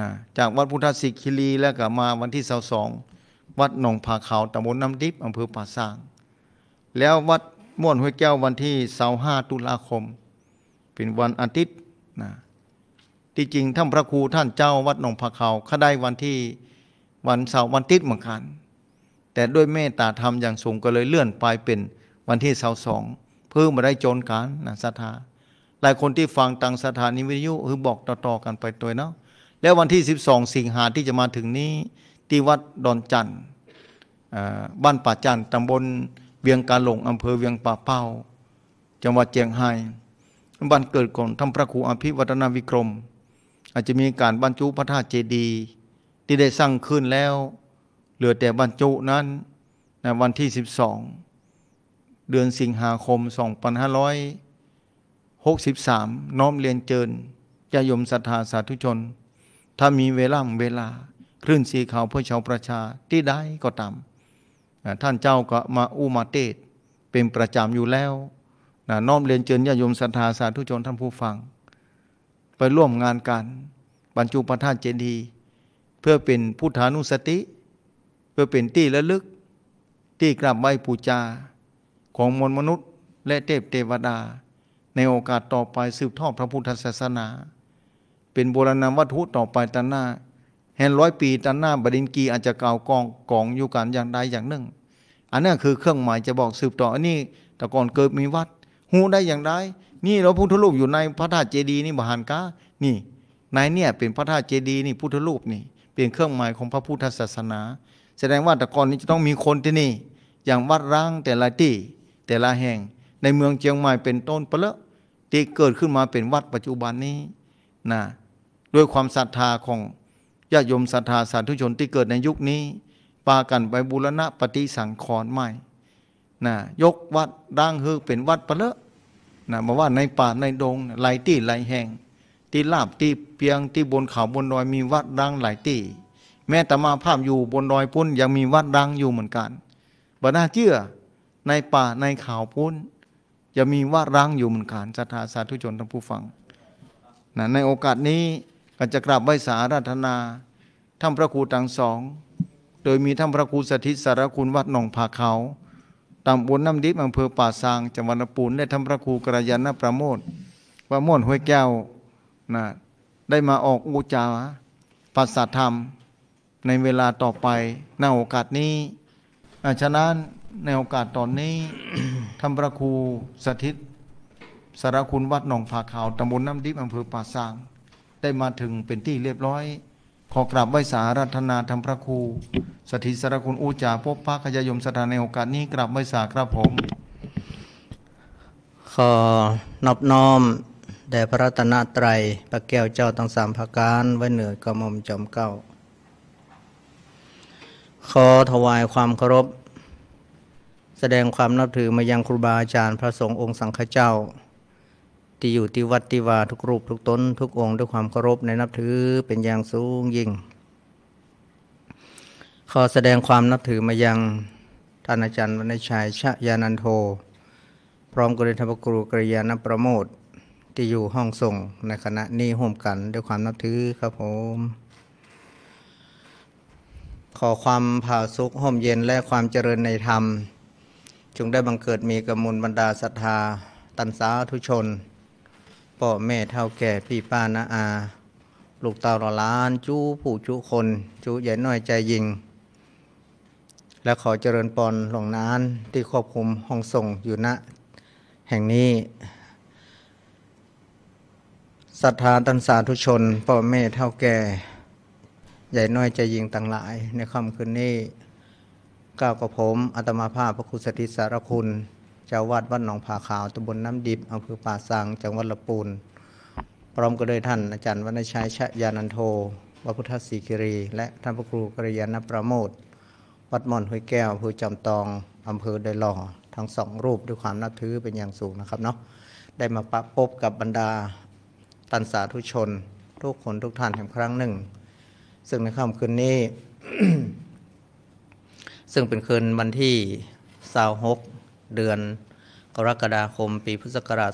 Speaker 1: นะจากวัดพุทธศิคิรีแล้วก็มาวันที่สาสองวัดหนองผาขาวตำบลน้ำดิบอำเภอป่าซาง แล้ววัดม่วนห้วยแก้ววันที่เสาห้าตุลาคม เป็นวันอาทิตย์นะที่จริงท่านพระครูท่านเจ้าวัดหนองผาขาวเขาได้วันที่วันเสาร์วันอาทิตย์เหมือนกันแต่ด้วยเมตตาธรรมอย่างสูงก็เลยเลื่อนไปเป็นวันที่เสาสองเพิ่มมาได้โจนการนะศรัทธาหลายคนที่ฟังตังสถานีวิทยุคือบอกต่อๆกันไปตัวเนาะแล้ววันที่ 12 สิงหาที่จะมาถึงนี้ที่วัดดอนจันทร์บ้านป่าจันทร์ตำบลเวียงกาหลง อำเภอเวียงป่าเป้าจังหวัดเชียงไฮ้บ้านเกิดก่อนท่านพระครูอภิวัฒนาวิกรม อาจจะมีการบรรจุพระธาตุเจดีย์ที่ได้สร้างขึ้นแล้ว เหลือแต่บรรจุนั้น ในวันที่ 12เดือนสิงหาคม2563 น้อมเรียนเจิญจะยมศรัทธาสาธุชนถ้ามีเวลาเวลาคลื่นสีขาวเพื่อชาวประชาที่ใดก็ตามท่านเจ้าก็มาอุมาเตศเป็นประจำอยู่แล้วน้อมเรียนเชิญญาโยมศรัทธา สาธุชนท่านผู้ฟัง ไปร่วมงานกันบรรจุพระธาตุเจดีย์เพื่อเป็นพุทธานุสติ เพื่อเป็นที่ระลึกที่กราบไหว้ปูจา ของมวลมนุษย์และเทพเทวดา ในโอกาสต่อไปสืบทอดพระพุทธศาสนาเป็นโบราณวัตถุต่อไปตันหน้าแห่งร้อยปีตันหน้าบดินกีอาจจะเก่ากองกองอยู่กันอย่างใดอย่างหนึ่ง อันนั้นคือเครื่องหมายจะบอกสืบต่ออันนี้แต่ก่อนเกิดมีวัดหูได้อย่างไรนี่เราพุทธรูปอยู่ในพระธาตุเจดีย์นี่บหันกานี่นายเนี่ยเป็นพระธาตุเจดีย์นี่พุทธรูปนี่เป็นเครื่องหมายของพระพุทธศาสนา แสดงว่าแต่ก่อนนี้จะต้องมีคนที่นี่ อย่างวัดร้างแต่ละที่ แต่ละแห่งในเมืองเชียงใหม่เป็นต้นไปละที่เกิดขึ้นมาเป็นวัดปัจจุบันนี้นะด้วยความศรัทธาของญาติโยมศรัทธาสาธุชน ที่เกิดในยุคนี้ ปากันไปบูรณะปฏิสังขรณ์ใหม่นะ ยกวัดร่างฮือเป็นวัดปะเละนะมาว่าในป่าในดง หลายที่หลายแห่งที่ลาบที่เพียงที่บนเขาบนดอยมีวัดร่างหลายที่แม้แต่มาภาพอยู่บนดอยพุ่นยังมีวัดร่างอยู่เหมือนกันบรนดาเชื่อในป่าในเขาพุ่นยังมีวัดร่างอยู่เหมือนกันศรัทธาสาธุชนท่านผู้ฟังนะในโอกาสนี้ก็จะกราบไหว้สาราธนาท่านพระครูตังสอง โดยมีท่านพระครูสถิตสารคุณวัดหนองผาเขาตำบลน้ำดิบอำเภอป่าซาง จังหวัดนปูนและท่านพระครูกระยาณประโมทว่าม่วนห้วยแก้วนะได้มาออกอุจาปัสสธรรมในเวลาต่อไปในโอกาสนี้ ฉะนั้นในโอกาสตอนนี้ ท่านพระครูสถิตสารคุณวัดหนองผาขาวตำบลน้ำดิบอำเภอป่าซางได้มาถึงเป็นที่เรียบร้อย ขอกราบไหว้สารัตนาธรรมพระครูสถิตสรคุณอูจาพบพระขยยมสถานในโอกาสนี้กราบไหว้สาครับผม
Speaker 2: ขอนอบน้อม แด่พระรัตนตรัยพระแก้วเจ้าทั้งสามพระการไว้เหนือกระหม่อม จอมเก้า ขอถวายความเคารพแสดงความนับถือมายังครูบาอาจารย์พระสงฆ์องค์สังฆเจ้าที่อยู่ที่วัดที่วาทุกรูปทุกตนทุกองค์ ด้วยความเคารพในนับถือเป็นอย่างสูงยิ่ง ขอแสดงความนับถือมายังท่านอาจารย์วันชัยชะยานันโท พร้อมกุลธรรมกรูกริยานประโมทที่อยู่ห้องส่งในคณะนี้ห่มกัน ด้วยความนับถือครับผม ขอความผ่าสุขห่มเย็นและความเจริญในธรรมจงได้บังเกิดมีกมุลบรรดาศรัทธา ตันสาธุชนพ่อแม่เท่าแก่พี่ป้านาอา ลูกเต่าหล้านจู้ผู้จู้คนจู้ใหญ่น้อยใจยิง และขอเจริญปอนหลวงนานที่ควบคุมห้องส่งอยู่ณแห่งนี้ ศรัทธาตันสาธุชนพ่อแม่เท่าแก่ ใหญ่น้อยใจยิงต่างหลาย ในค่ำคืนนี้ก้าวกับผม อัตมาภาพพระคุณสถิสารคุณจ้าวัดวัดหนองผาขาวตำบลน้ำดิบอำเภอป่าสังจังหวัดลำปูน พร้อมก็ดยท่าน อาจารย์วัรณชัยชยานันโท วัดพุทธศีคิรี และท่านพระครูกริยานประโมท วัดม่อนห้วยแก้วอำเภอจำตองอำเภอไดอหล่อ ทั้งสองรูปด้วยความนับถือเป็นอย่างสูงนะครับ เนาะได้มาปะพบกับบรรดาตันสาธุชน ทุกคนทุกท่านแห่งครั้งหนึ่ง ซึ่งในค่ำคืนนี้ซึ่งเป็นคืนวันที่าวหกเดือนกรกฎาคมปีพุทธศักราช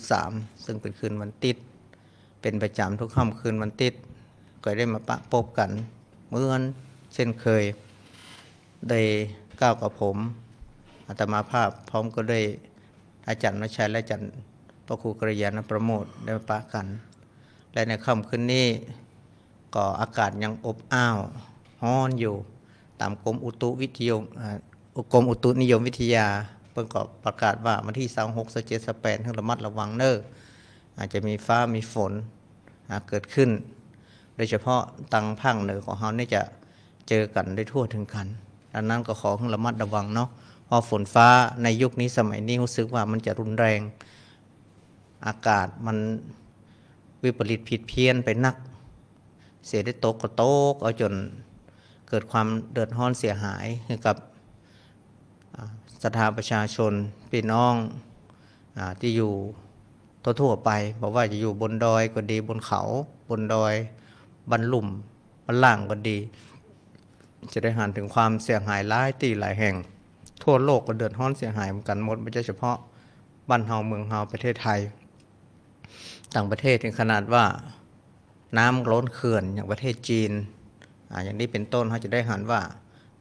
Speaker 2: 2563 ซึ่งเป็นคืนวันติด เป็นประจำทุกค่ำคืนวันติด ก็ได้มาปะพบกัน เมื่อเช่นเคยได้ก้าวกับผมอาตมาภาพพร้อมก็ได้ อาจารย์วชัยและอาจารย์พระครูกระยานประโมทได้มาปะกัน และในค่ำคืนนี้ ก็อากาศยังอบอ้าวฮ้อนอยู่ตามกรมอุตุวิทยากรมอุตุนิยมวิทยาเพิ่งกอประกาศว่าวันที่สองหกสเจ็ดสแปดให้ระมัดระวังเนอ้อ อาจจะมีฟ้ามีฝนเกิดขึ้น โดยเฉพาะตังพังเหนือของเฮาเนี่ยจะเจอกันได้ทั่วถึงกันดังนั้นก็ขอให้ระมัดระวังเนาะเพราะฝนฟ้าในยุคนี้สมัยนี้รู้สึกว่ามันจะรุนแรง อากาศมันวิปริตผิดเพี้ยนไปนัก เสียได้ตกก็ตกเอาจนเกิดความเดือดร้อนเสียหายกับศรัทธาประชาชนพี่น้องอที่อยู่ทั่วๆไป บอกว่าจะอยู่บนดอยก็ดีบนเขาบนดอยบรรลุ่มบรรล่างก็ดี จะได้หันถึงความเสียหายหลายที่หลายแห่ง ทั่วโลกก็เดือดร้อนเสียหายเหมือนกันหมดไม่ใช่เฉพาะบ้านเฮาเมืองเฮาประเทศไทย ต่างประเทศถึงขนาดว่าน้ำล้นเขื่อนอย่างประเทศจีนออย่างนี้เป็นต้นเขาจะได้หันว่า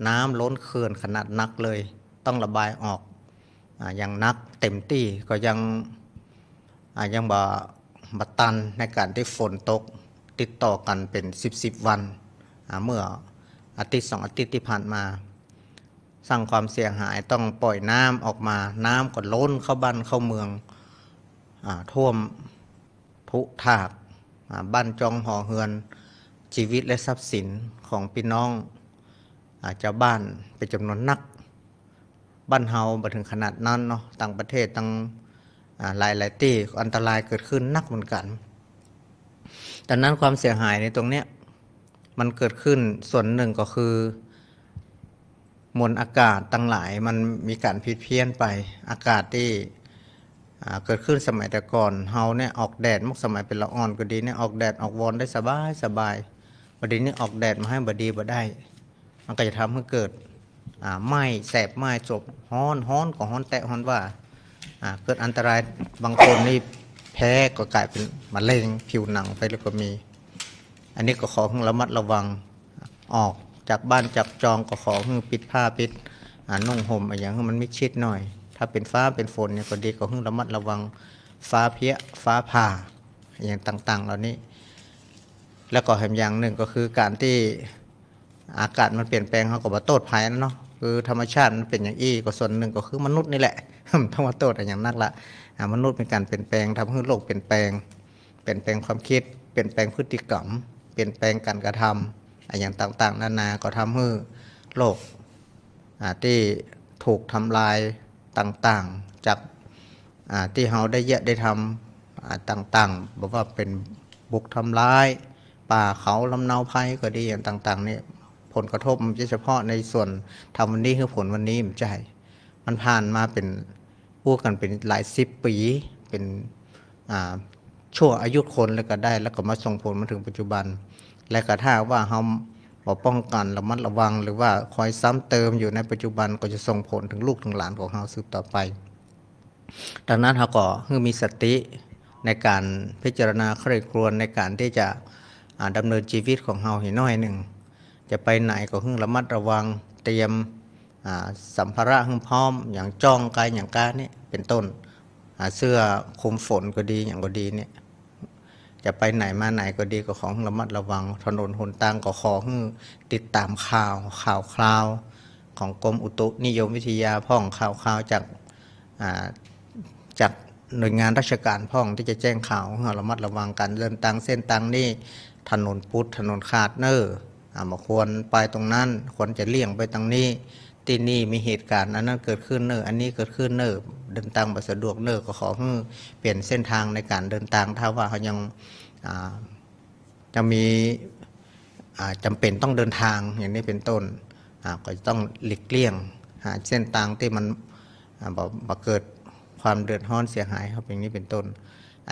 Speaker 2: น้ำล้นเขื่อนขนาดนักเลยต้องระบายออกอย่างนักเต็มที่ก็ยังยังบ่บตัน ในการที่ฝนตกติดต่อกันเป็น 10สิบวัน เมื่ออาทิตย์สองอาทิตย์ที่ผ่านมา สร้างความเสียหายต้องปล่อยน้ำออกมาน้ำก็ล้นเข้าบ้านเข้าเมืองท่วมทุถากบ้านจองห่อเฮือน ชีวิตและทรัพย์สินของพี่น้องเจ้าบ้านเป็นจำนวนนักบ้านเฮาบ่ถึงขนาดนั้นเนาะต่างประเทศต่างหลายหลายที่อันตรายเกิดขึ้นนักเหมือนกัน ดังนั้นความเสียหายในตรงเนี้ยมันเกิดขึ้นส่วนหนึ่งก็คือมวลอากาศตั้งหลายมันมีการผิดเพี้ยนไปอากาศที่เกิดขึ้นสมัยแต่ก่อนเฮาเนี่ยออกแดดมุกสมัยเป็นละอ่อน ก็ดีเนี่ยออกแดดออกวอนได้สบายสบายบัดนี้ออกแดดมาให้บัดดีบัดได้มันก็จะทำให้เกิดไหม้แสบไหม้จบฮ้อนฮ้อนก็ฮ้อนแตะฮ้อนว่า เกิดอันตรายบางคนนี่แพ้ก็กลายเป็นมะเร็งผิวหนังไปแล้วก็มี อันนี้ก็ขอให้ระมัดระวังออกจากบ้านจับจองก็ขอให้ปิดผ้าปิดนุ่งห่มอะไรอย่างงี้มันไม่ชิดหน่อย ถ้าเป็นฟ้าเป็นฝนเนี่ยก็ดีก็ให้ระมัดระวังฟ้าเพี้ยฟ้าผ่าอย่างต่างๆ เหล่านี้ แล้วก็แถมอย่างหนึ่งก็คือการที่อากาศมันเปลี่ยนแปลงเขาก็บาโตษภัยนะเนาะคือธรรมชาติมันเป็นอย่างอี้ก็ส่วนหนึ่งก็คือมนุษย์นี่แหละธ้รมาโตดอย่างนักละมนุษย์เป็นการเปลี่ยนแปลงทำให้โลกเปลี่ยนแปลง เปลี่ยนแปลงความคิดเปลี่ยนแปลงพฤติกรรมเปลี่ยนแปลงการกระทำอย่างต่างๆนานาก็ทำให้โลกที่ถูกทำลายต่างๆจากที่เราได้เยอะได้ทำต่างๆบอกว่าเป็นบุกทำร้าย ป่าเขาลำเนาไพ่ก็ดีอย่างต่างๆนี่ลกระทบมันจะเฉพาะในส่วนทำวันนี้คือผลวันนี้มันใช่ มันผ่านมาเป็นพวกกันเป็นหลายสิบปี เป็นอ่าชั่วอายุคนแล้วก็ได้ แล้วก็มาส่งผลมาถึงปัจจุบัน และก็ถ้าว่าเราบ่ป้องกันระมัดระวังหรือว่าคอยซ้ำเติมอยู่ในปัจจุบันก็จะส่งผลถึงลูกถึงหลานของเราสืบต่อไป ดังนั้นเราก็คือมีสติในการพิจารณาใคร่ครวญในการที่จะดำเนินชีวิตของเราให้น้อยหนึ่งจะไปไหนก็หึ้นระมัดระวังเตรียมสัมภาระหึ้นพร้อมอย่างจ้องกายอย่างการนี่เป็นต้นเสื้อคลุมฝนก็ดีอย่างก็ดีเนี่ยจะไปไหนมาไหนก็ดีก็ของระมัดระวังถนนหนตังก็ขอขึ้ติดตามข่าวข่าวคราว ของกรมอุตุนิยมวิทยาพ่องข่าวคราวจากจากหน่วยงานราชการพ่องที่จะแจ้งข่าวระมัดระวังการเดินทางเส้นทางนี่ถนนพุทธถนนขาดเนอร์มาควรไปตรงนั้นควรจะเลี่ยงไปตรงนี้ที่นี่มีเหตุการณ์อันนั้นเกิดขึ้นเนออันนี้เกิดขึ้นเนอเดินทางสะดวกเนอก็ขอให้เปลี่ยนเส้นทางในการเดินทางถ้าว่าเขายังจะมีจำเป็นต้องเดินทางอย่างนี้เป็นต้นก็จะต้องหลีกเลี่ยงหาเส้นทางที่มันมาเกิดความเดือดร้อนเสียหายเขาเอย่างนี้เป็นต้น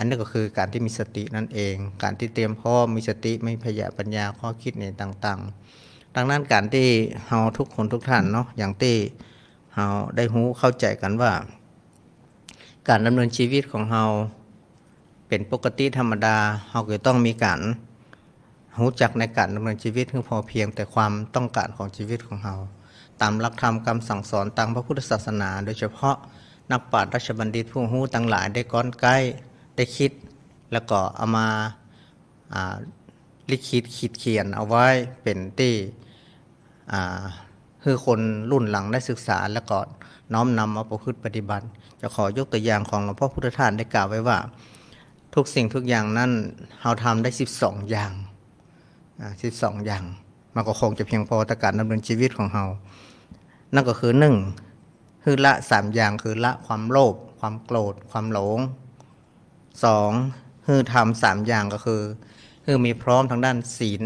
Speaker 2: อันนี้ก็คือการที่มีสตินั่นเอง การที่เตรียมพร้อมมีสติไม่พยาปัญญา ข้อคิดในต่าง ๆ ดังนั้นการที่เฮาทุกคนทุกท่านเนาะ อย่างที่เฮาได้หูเข้าใจกันว่า การดำเนินชีวิตของเฮาเป็นปกติธรรมดาเฮาก็ต้องมีการรู้จักในการดำเนินชีวิตเพื่อพอเพียงแต่ความต้องการของชีวิตของเฮาตามหลักธรรมคำสั่งสอนตามพระพุทธศาสนา โดยเฉพาะนักปราชญ์ราชบัณฑิตผู้หู้ตั้งหลายได้ก้อนใกล้ได้คิดแล้วก็เอามาลิขิตขีดเขียนเอาไว้เป็นที่คือคนรุ่นหลังได้ศึกษาแล้วก็น้อมนำมาประพฤติปฏิบัติ จะขอยกตัวอย่างของหลวงพ่อพุทธทาสได้กล่าวไว้ว่าทุกสิ่งทุกอย่างนั้นเราทำได้ 12 อย่างสิบสองอย่างมันก็คงจะเพียงพอต่อการดำเนินชีวิตของเรานั่นก็คือหนึ่งคือละสามอย่างคือละความโลภความโกรธความหลงสองคือทำสามอย่างก็คือคือมีพร้อมทางด้านศีล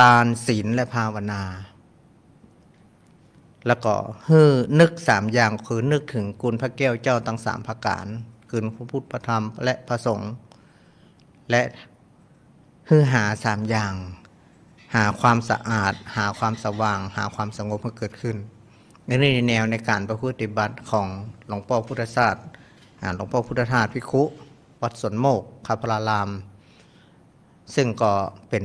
Speaker 2: ตาลศีลและภาวนา แล้วก็คือนึกสามอย่างคือ นึกถึงกุลพระแก้วเจ้าตั้งสามพระการคืนพระพุทธพระธรรมและพระสงฆ์และคือหาสามอย่าง หาความสะอาด หาความสว่าง หาความสงบเพื่อเกิดขึ้น นี่ในแนวในการประพฤติบัติของหลวงพ่อพุทธศาสตร์หลวงพ่อพุทธทาสพิคุวัดสนโมกคาพราราม ซึ่งก็เป็น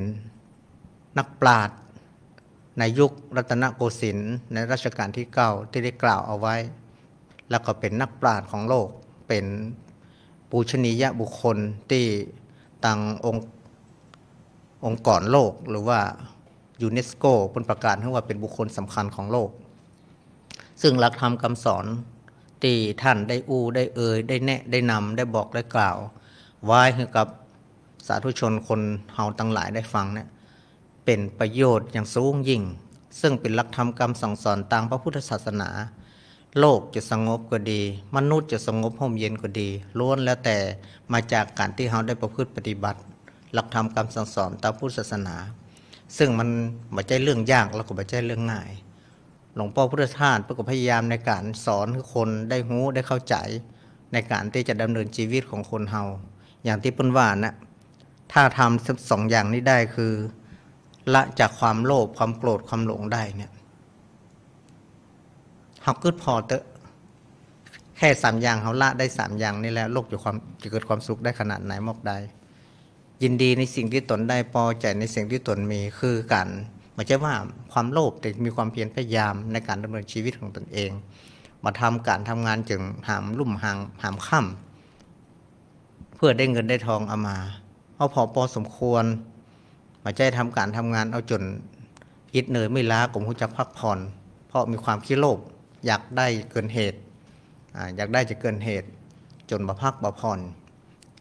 Speaker 2: นักปราชญ์ในยุครัตนโกสินทร์ในรัชกาลที่เก้าที่ได้กล่าวเอาไว้ แล้วก็เป็นนักปราชญ์ของโลก เป็นปูชนียบุคคลที่ต่างองค์ องค์กรโลกหรือว่ายูเนสโกเป็นประกาศให้ว่าเป็นบุคคลสำคัญของโลก ซึ่งหลักธรรมคำสอนที่ท่านได้อู้ได้เอ่ยได้แนะได้นำ ได้บอกได้กล่าว ไว้ให้กับสาธุชนคนเฮาตั้งหลายได้ฟังเนะี่ยเป็นประโยชน์อย่างสูงยิ่ง ซึ่งเป็นหลักธรรมคำสั่งสอนตามพระพุทธศาสนา โลกจะสงบก็ดี มนุษย์จะสงบห่มเย็นก็ดี ล้วนแล้วแต่มาจากการที่เฮาได้ประพฤติปฏิบัติ หลักธรรมคำสั่งสอนตามพุทธศาสนา ซึ่งมันไม่ใช่เรื่องยากแล้วก็ไม่ใช่เรื่องง่ายหลวงพ่อพุทธทาสประกอบพยายามในการสอนคนได้หูได้เข้าใจในการที่จะดำเนินชีวิตของคนเฮาอย่างที่เปิ้นว่านะถ้าทำสองอย่างนี้ได้คือ ละจากความโลภความโกรธความหลงได้เนี่ยเขากิดพอเตอะแค่สามอย่างเขาละได้สามอย่างนี่แล้วโลกจะความจะเกิดความสุขได้ขนาดไหนมอกได้ยินดีในสิ่งที่ตนได้พอใจในสิ่งที่ตนมีคือการไม่ใช่ว่าความโลภแต่มีความเพียรพยายามในการดำเนินชีวิตของตนเอง มาทำการทำงานจึงหามลุ่มหางหามค่ำ เพื่อได้เงินได้ทองเอามาเอาพอพอสมควร มาใจทำการทำงานเอาจนอิดเหนื่อยไม่ล้ากลมหัวจะพักผ่อน เพราะมีความขี้โลภอยากได้เกินเหตุอยากได้จะเกินเหตุ จนมาพักมาผ่อน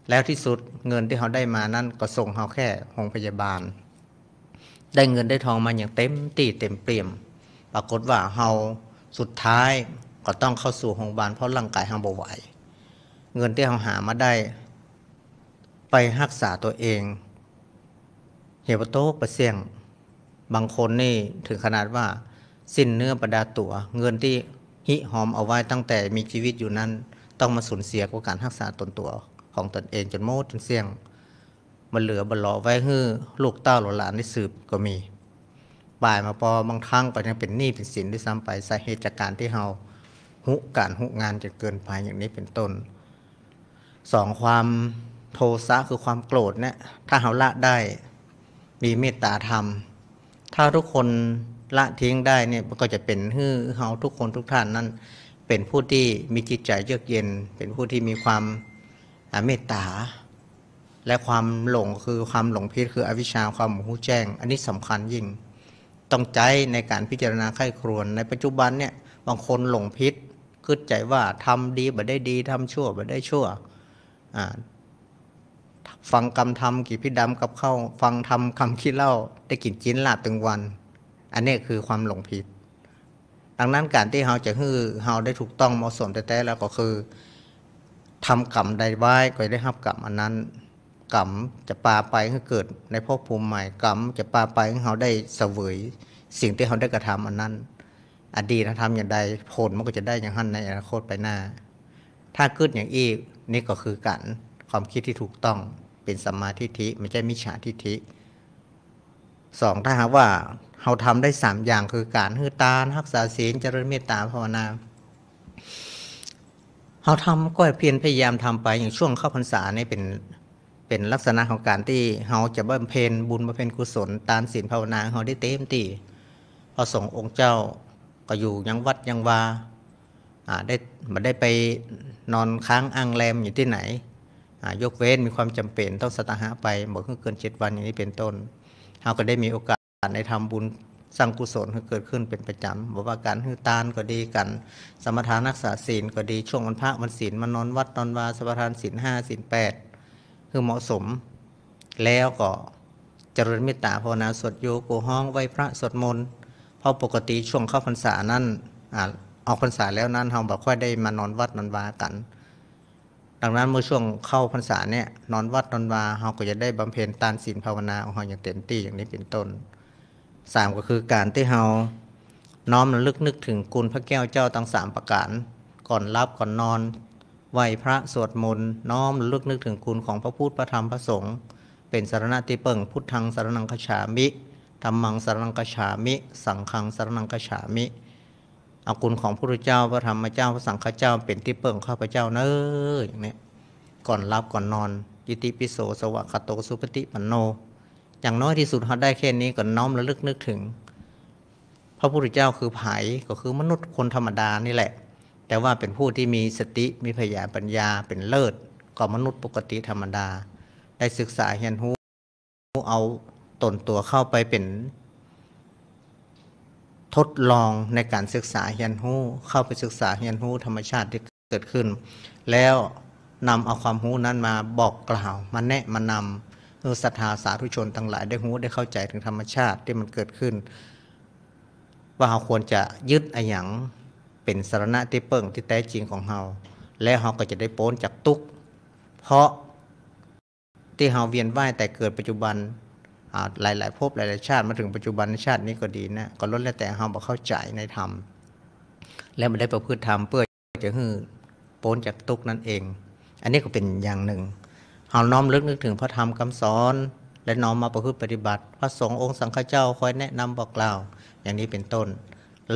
Speaker 2: แล้วที่สุดเงินที่เขาได้มานั้นก็ส่งเขาแค่โรงพยาบาลได้เงินได้ทองมาอย่างเต็มตีเต็มเปี่ยม ปรากฏว่าเฮาสุดท้ายก็ต้องเข้าสู่โรงพยาบาลเพราะร่างกายเฮาบวไหวเงินที่เฮาหามาได้ ไปรักษาตัวเองเหวโตกกรปเสียงบางคนนี่ถึงขนาดว่าสิ้นเนื้อประดาตัวเงินที่หิหอมเอาไว้ตั้งแต่มีชีวิตอยู่นั้น ต้องมาสูญเสียกับการรักษาตนตัว ของตนเองจนโมดจนเสี่ยงมันเหลือบนหลอไว้ฮื้อลูกเต้าหลหลานได้สืบก็มีบ่ายมาพอบางครั้ง ก็ยังเป็นหนี้เป็นสินด้วยซ้ำไปสาเหตุจากการที่เฮาหุการหุงานจนเกินไปอย่างนี้เป็นต้นสองความโทสะคือความโกรธเนี่ยถ้าเฮาละได้มีเมตตาธรรม ถ้าทุกคนละทิ้งได้เนี่ยก็จะเป็นฮื้อเฮาทุกคนทุกท่านนั้นเป็นผู้ที่มีจิตใจเยือกเย็นเป็นผู้ที่มีความเมตตาและความหลงคือความหลงพิษคืออวิชชาความหูแจ้ง อันนี้สำคัญยิ่ง ต้องใจในการพิจารณาไข้ครวนในปัจจุบันเนี่ยบางคนหลงพิษคิดใจว่าทำดีบ่ได้ดี ทำชั่วบ่ได้ชั่วฟังคำทำกี่พิดำกับเข้าฟังทำคำคิดเล่าได้กินจิ้นลาบตึงวัน อันนี้คือความหลงผิด ดังนั้นการที่เราจะฮือเราได้ถูกต้องเหมาะสมแต่แต่แล้วก็คือทำกรรมใดไว้ ก็ได้รับกรรมอันนั้นกรรมจะปาไปให้เกิดในภพภูมิใหม่กรรมจะปาไปให้เขาได้เสวย สิ่งที่เขาได้กระทำอันนั้น อดีตทำอย่างใดผลมันก็จะได้อย่างนั้นในอนาคตไปหน้า ถ้าเกิดอย่างอีกนี่ก็คือกัน ความคิดที่ถูกต้องเป็นสัมมาทิฏฐิไม่ใช่มิจฉาทิฏฐิสองถ้าหากว่าเราทำได้สามอย่างคือการฮือตาหักษาศีลเจริญเมตตาภาวนาเราทำก็เพียรพยายามทำไปอย่างช่วงเข้าพรรษานี่เป็นเป็นลักษณะของการที่เฮาจะบำเพ็ญบุญบำเพ็ญกุศลตามศีลภาวนาเฮาได้เต็มที่พอส่งองค์เจ้าก็อยู่ยังวัดยังวาได้มาได้ไปนอนค้างอ้างแรมอยู่ที่ไหนยกเว้นมีความจำเป็นต้องสตาหะไปบอกเกินเจ็ดวันอย่างนี้เป็นต้นเฮาก็ได้มีโอกาสในทำบุญสร้างกุศลให้เกิดขึ้นเป็นประจำบอกว่าการฮือตานก็ดีกันสมทานักษาศีลก็ดีช่วงวันพระวันศีลมานอนวัดนอนวาสมทานศีลห้าศีลแปดคือเหมาะสมแล้วก็เจริญเมตตาภาวนาสวดโยกูห้องไหวพระสวดมนต์ เพราะปกติช่วงเข้าพรรษานั่นอออกพรรษาแล้วนั้นเราบอกค่อยได้มานอนวัดนอนวากันดังนั้นเมื่อช่วงเข้าพรรษาเนี่ยนอนวัดนอนวาเราก็จะได้บำเพ็ญตานศีลภาวนาของเราอย่างเต็มที่อย่างนี้เป็นต้นสามก็คือการที่เราน้อมระลึกนึกถึงคุณพระแก้วเจ้าตั้งสามประการก่อนรับก่อนนอนไหวพระสวดมนต์น้อมลึกนึกถึงคุณของพระพุทธพระธรรมพระสงฆ์เป็นสารณะติเปิง พุทธังสารนังขฉามิธรรมังสารนังขฉามิ สังฆังสารนังขฉามิ อาคุณของพระพุทธเจ้า พระธรรมเจ้าพระสังฆเจ้าเป็นที่เปิงข้าพเจ้าเนออย่างนี้ก่อนรับก่อนนอน ยิติปิโสสวะคโตสุปฏิปันโนอย่างน้อยที่สุดเขาได้แค่นี้ก็น้อมระลึกนึกถึง พระพุทธเจ้าคือไผ่ก็คือมนุษย์คนธรรมดานี่แหละแต่ว่าเป็นผู้ที่มีสติมีพยาปัญญาเป็นเลิศกว่ามนุษย์ปกติธรรมดา ได้ศึกษาเรียนรู้เอาตนตัวเข้าไปเป็น ทดลองในการศึกษาเรียนรู้ เข้าไปศึกษาเรียนรู้ธรรมชาติที่เกิดขึ้น แล้วนำเอาความรู้นั้นมาบอกกล่าว มาแนะมานำเออศรัทธาสาธุชนทั้งหลาย ได้รู้ได้เข้าใจถึงธรรมชาติที่มันเกิดขึ้น ว่าเราควรจะยึดอะหยงเป็นสารณะที่เปิ่งที่แท้จริงของเฮา และเฮาก็จะได้พ้นจากทุกข์เพราะที่เฮาเวียนว่ายแต่เกิดปัจจุบัน หลาย ๆ ภพหลาย ๆ ชาติมาถึงปัจจุบันชาตินี้ก็ดีนะ ก็ลดแล้วแต่เฮาบกเข้าใจในธรรม และมันได้ประพฤติธรรม เพื่อจะให้พ้นจากทุกข์นั่นเอง อันนี้ก็เป็นอย่างหนึ่งเฮาน้อมลึกนึกถึงพระธรรมคำสอนและน้อมมาประพฤติปฏิบัติ พระสงฆ์องค์สังฆเจ้าคอยแนะนำบอกกล่าวอย่างนี้เป็นต้น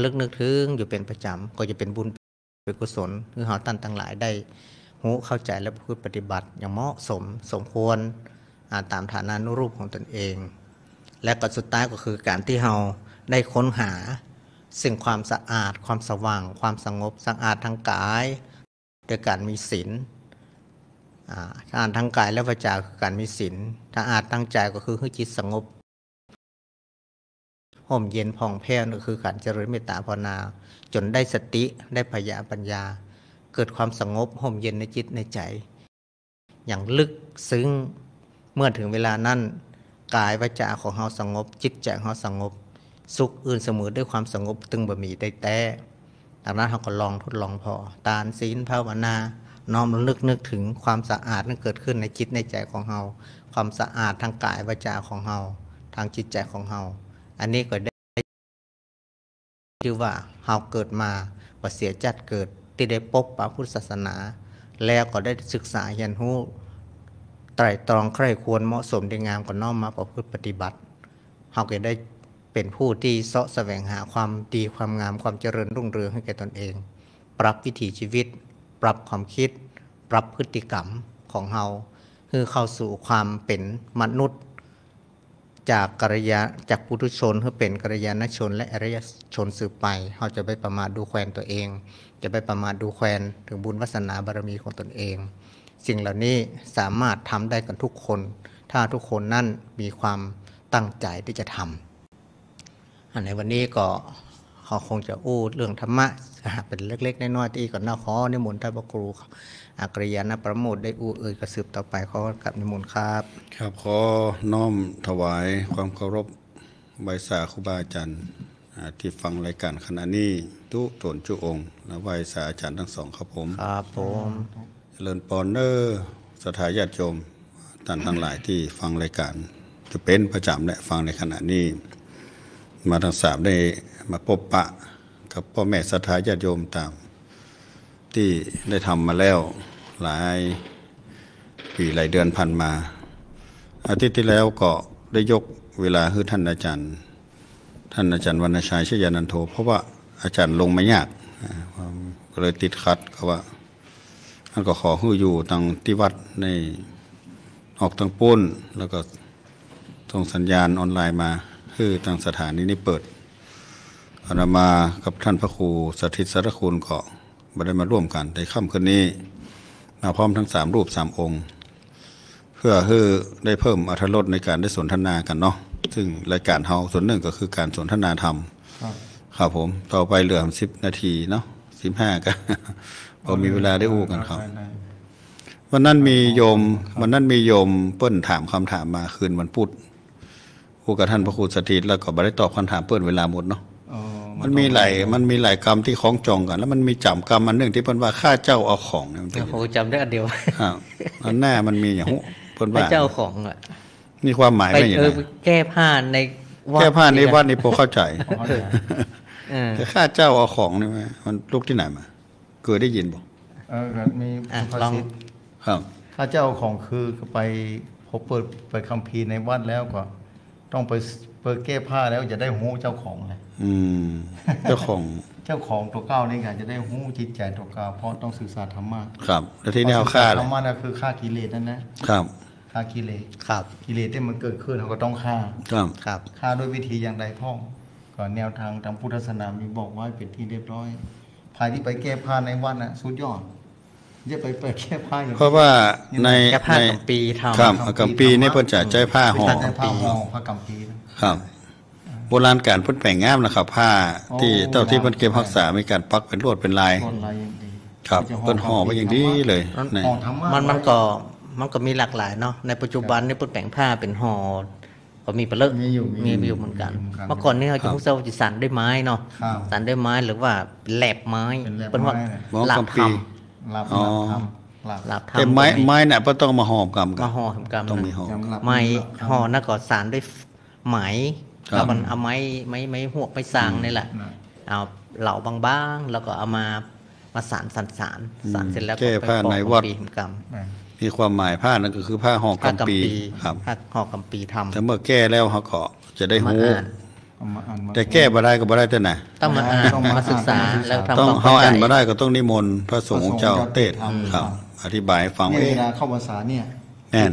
Speaker 2: ลึกนึกถึงอยู่เป็นประจำก็จะเป็นบุญเป็นกุศลคือเฮาตั้นทั้งหลายได้หูเข้าใจและพูดปฏิบัติอย่างเหมาะสมสมควรตามฐานานุรูปของตนเอง และก็สุดท้ายก็คือการที่เฮาได้ค้นหา สิ่งความสะอาด ความสว่าง ความสงบสะอาดทางกายโดยการมีศีลสะอาดทางกายและวาจาคือการมีศีลสะอาดทางใจก็คือให้จิตสงบ่มเย็นผ่องแผ้วนก็คือการเจริญเมตตาภาวนาจนได้สติได้พยาปัญญา เกิดความสงบห่มเย็นในจิตในใจอย่างลึกซึ้งเมื่อถึงเวลานั้นกายวาจาของเราสงบ จิตใจของเราสงบสุขอื่นเสมอด้วยความสงบตึงบะหมี่ได้แต่ดังนั้นเราก็ลองทดลองพอตานศีลภาวนา น้อมลึกนึกถึงความสะอาดนั้นเกิดขึ้นในจิตในใจของเราความสะอาดทางกายวาจาของเราทางจิตใจของเราอันนี้ก็ได้ที่ว่าเฮาเกิดมาก็เสียจัดเกิดที่ได้พบพระพุทธศาสนา แล้วก็ได้ศึกษาเรียนรู้ไตรตรองใคร่ควรเหมาะสมดีงามก็น้อมมาประพฤติปฏิบัติเฮาก็ได้เป็นผู้ที่เสาะแสวงหาความดีความงามความเจริญรุ่งเรืองให้แก่ตนเอง ปรับวิถีชีวิต ปรับความคิด ปรับพฤติกรรมของเฮาคือเข้าสู่ความเป็นมนุษย์จากกริยาจากปุถุชนให้เป็นกริยาณชนและอริยชนสืบไปเขาจะไปประมาทดูแควนตัวเอง จะไปประมาทดูแควนถึงบุญวัสนาบารมีของตนเอง สิ่งเหล่านี้สามารถทำได้กันทุกคน ถ้าทุกคนนั่นมีความตั้งใจที่จะทำในวันนี้ก็ขาคงจะอู้เรื่องธรรมะเป็นเล็กๆน้อยๆที่ก่อนหน้าขอนมูลท่านพระครูอักริยานประโมทได้อู้เอ่ยกระสืบต่อไปขอกับนิมูลครับ
Speaker 3: ครับขอน้อมถวายความเคารพใบสาคุบาอาจารย์ที่ฟังรายการขณะนี้ทุตนจุองค์ และใบสาอาจารย์ทั้งสองครับผมครับผมเจริญปอนเนอร์สถาญาติโยมท่านทั้งหลายที่ฟังรายการจะเป็นประจำและฟังในขณะนี้มาทั้งสามได้มาพบปะกับพ่อแม่ศรัทธาญาติโยมตามที่ได้ทำมาแล้วหลายปีหลายเดือนผ่านมา อาทิตย์ที่แล้วก็ได้ยกเวลาให้ท่านอาจารย์ ท่านอาจารย์วรรณชัยชยานันโทเพราะว่าอาจารย์ลงไม่ยากก็เลยติดขัดก็ว่าท่านก็ขอให้อยู่ทางที่วัดในออกทางปุ้นแล้วก็ส่งสัญญาณออนไลน์มาคือทางสถานีนี้เปิดอานามากับท่านพระครูสถิตสารคุณก็มาได้มาร่วมกัน ในค่ำคืนนี้มาพร้อมทั้งสามรูปสามองค์ เพื่อให้ได้เพิ่มอรรถรสในการได้สนทนากันเนาะซึ่งรายการเฮาส่วนหนึ่งก็คือการสนทนาธรรมครับผม ต่อไปเหลือสิบนาทีเนาะสิบห้าก็พอมีเวลาได้อู้กันครับวันนั้นมีโยมวันนั้นมีโยมเปิ้นถามคำถามมาคืนวันพุธอู้กับท่านพระครูสถิต แล้วก็บได้ตอบคำถามเปิ้นเวลาหมดเนาะมันมีหลายมันมีหลายกรรมที่คล้องจองกัน แล้ว มันมีจำกรรมมันหนึ่งที่เพิ่นว่าฆ่าเจ้าเอาของเนี่ย
Speaker 2: ผมจำได้อันเดียว
Speaker 3: ออันแน่มันมีอย่างเพิ่นว่าเจ้าของอ่ะนี่ความหมายไม่อย่างไป
Speaker 2: แก้ผ้าในวัดแก้ผ้าในวัดนี่ผมเข้าใจ
Speaker 3: แต่ฆ่าเจ้าเอาของนี่มันลูกที่ไหนมาเกิดได้ยินบอก
Speaker 1: เออมีลองครับข้าเจ้าของคือไป พบเปิดไปคัมภีร์ในวัดแล้วก็ต้องไปเปิดแก้ผ้าแล้วจะได้หูเจ้าของเลยอืมเจ้าของเจ้าของตัวเก้านี่อาจจะได้หู้จิตใจตัวเก้าเพราะต้องศึกษาธรรมะครับ แล้วที่แนวฆ่าธรรมะนั่นคือฆ่ากิเลสนั่นนะครับฆ่ากิเลสครับกิเลสที่มันเกิดขึ้นเราก็ต้องฆ่าครับครับฆ่าด้วยวิธี อย่างใดพ่องก่อนแนวทางทางพุทธศาสนามีบอกไว้เป็นที่เรียบร้อย ภายที่ไปแก้ผ้าในวัดนะสุดยอดจะไปเปิดแก้ผ้าอยางเพราะว่าในในกัมปีทำครับกัมปี
Speaker 3: นี่เพิ่นจะใชผ้าห่อผ้า
Speaker 1: ห่อผ้ากัมปี
Speaker 3: ครับบราณการพุ่นแป้งงามนะครับ ผ้าที่เต้าที่พั่นเก็บรักษามีการปักเป็นลวดเป็นลายครับเป็นห่อไวอย่างดีเลย
Speaker 1: มันมันก็
Speaker 2: มันก็มีหลากหลายเนาะในปัจจุบันนีพุ่นแป้งผ้าเป็นห่อก็มีปเลอะมีมีมีอยู่เหมือนกันมีอยู่เหมือนกันเมื่อก่อนนี่เขาจะพ่งเจ้าจีสันด้วยไม้เนาะสันด้วยไม้หรือว่าแหลบไม้เป็นแบว่าหลาบำทหลับำลาบทำแต่ไม้ไม้น่ยก็ต้องมาหอมกรกัมาห่อกรรมต้องมีห่อนไม้ห่อนะก็สารด้วยไหมแล้วมันเอาไม้ไม้ไม้หวกไม้สางนี่แหละเอาเหลาบางๆ แล้วก็เอามามาสานสานสานสานเสร็จแล้วก็ไปผ้าในวัดกรรม
Speaker 3: มีความหมายผ้านั่นก็คือผ้าห่อกำปีครับห่อกำปีทำแต่เมื่อแก้แล้วเขาก็จะได้หูแต่แก้บ่ได้ก็บ่ได้แต่ไหนต้อ
Speaker 1: งมาอ่านต้องมาศึกษาแล้วทำต้องเขาอ่านบ่ได้
Speaker 3: ก็ต้องนิมนต์พระสงฆ์เจ้าเตศครับอธิบายใังฟังเวลาเ
Speaker 1: ข้าภาษาเนี่ย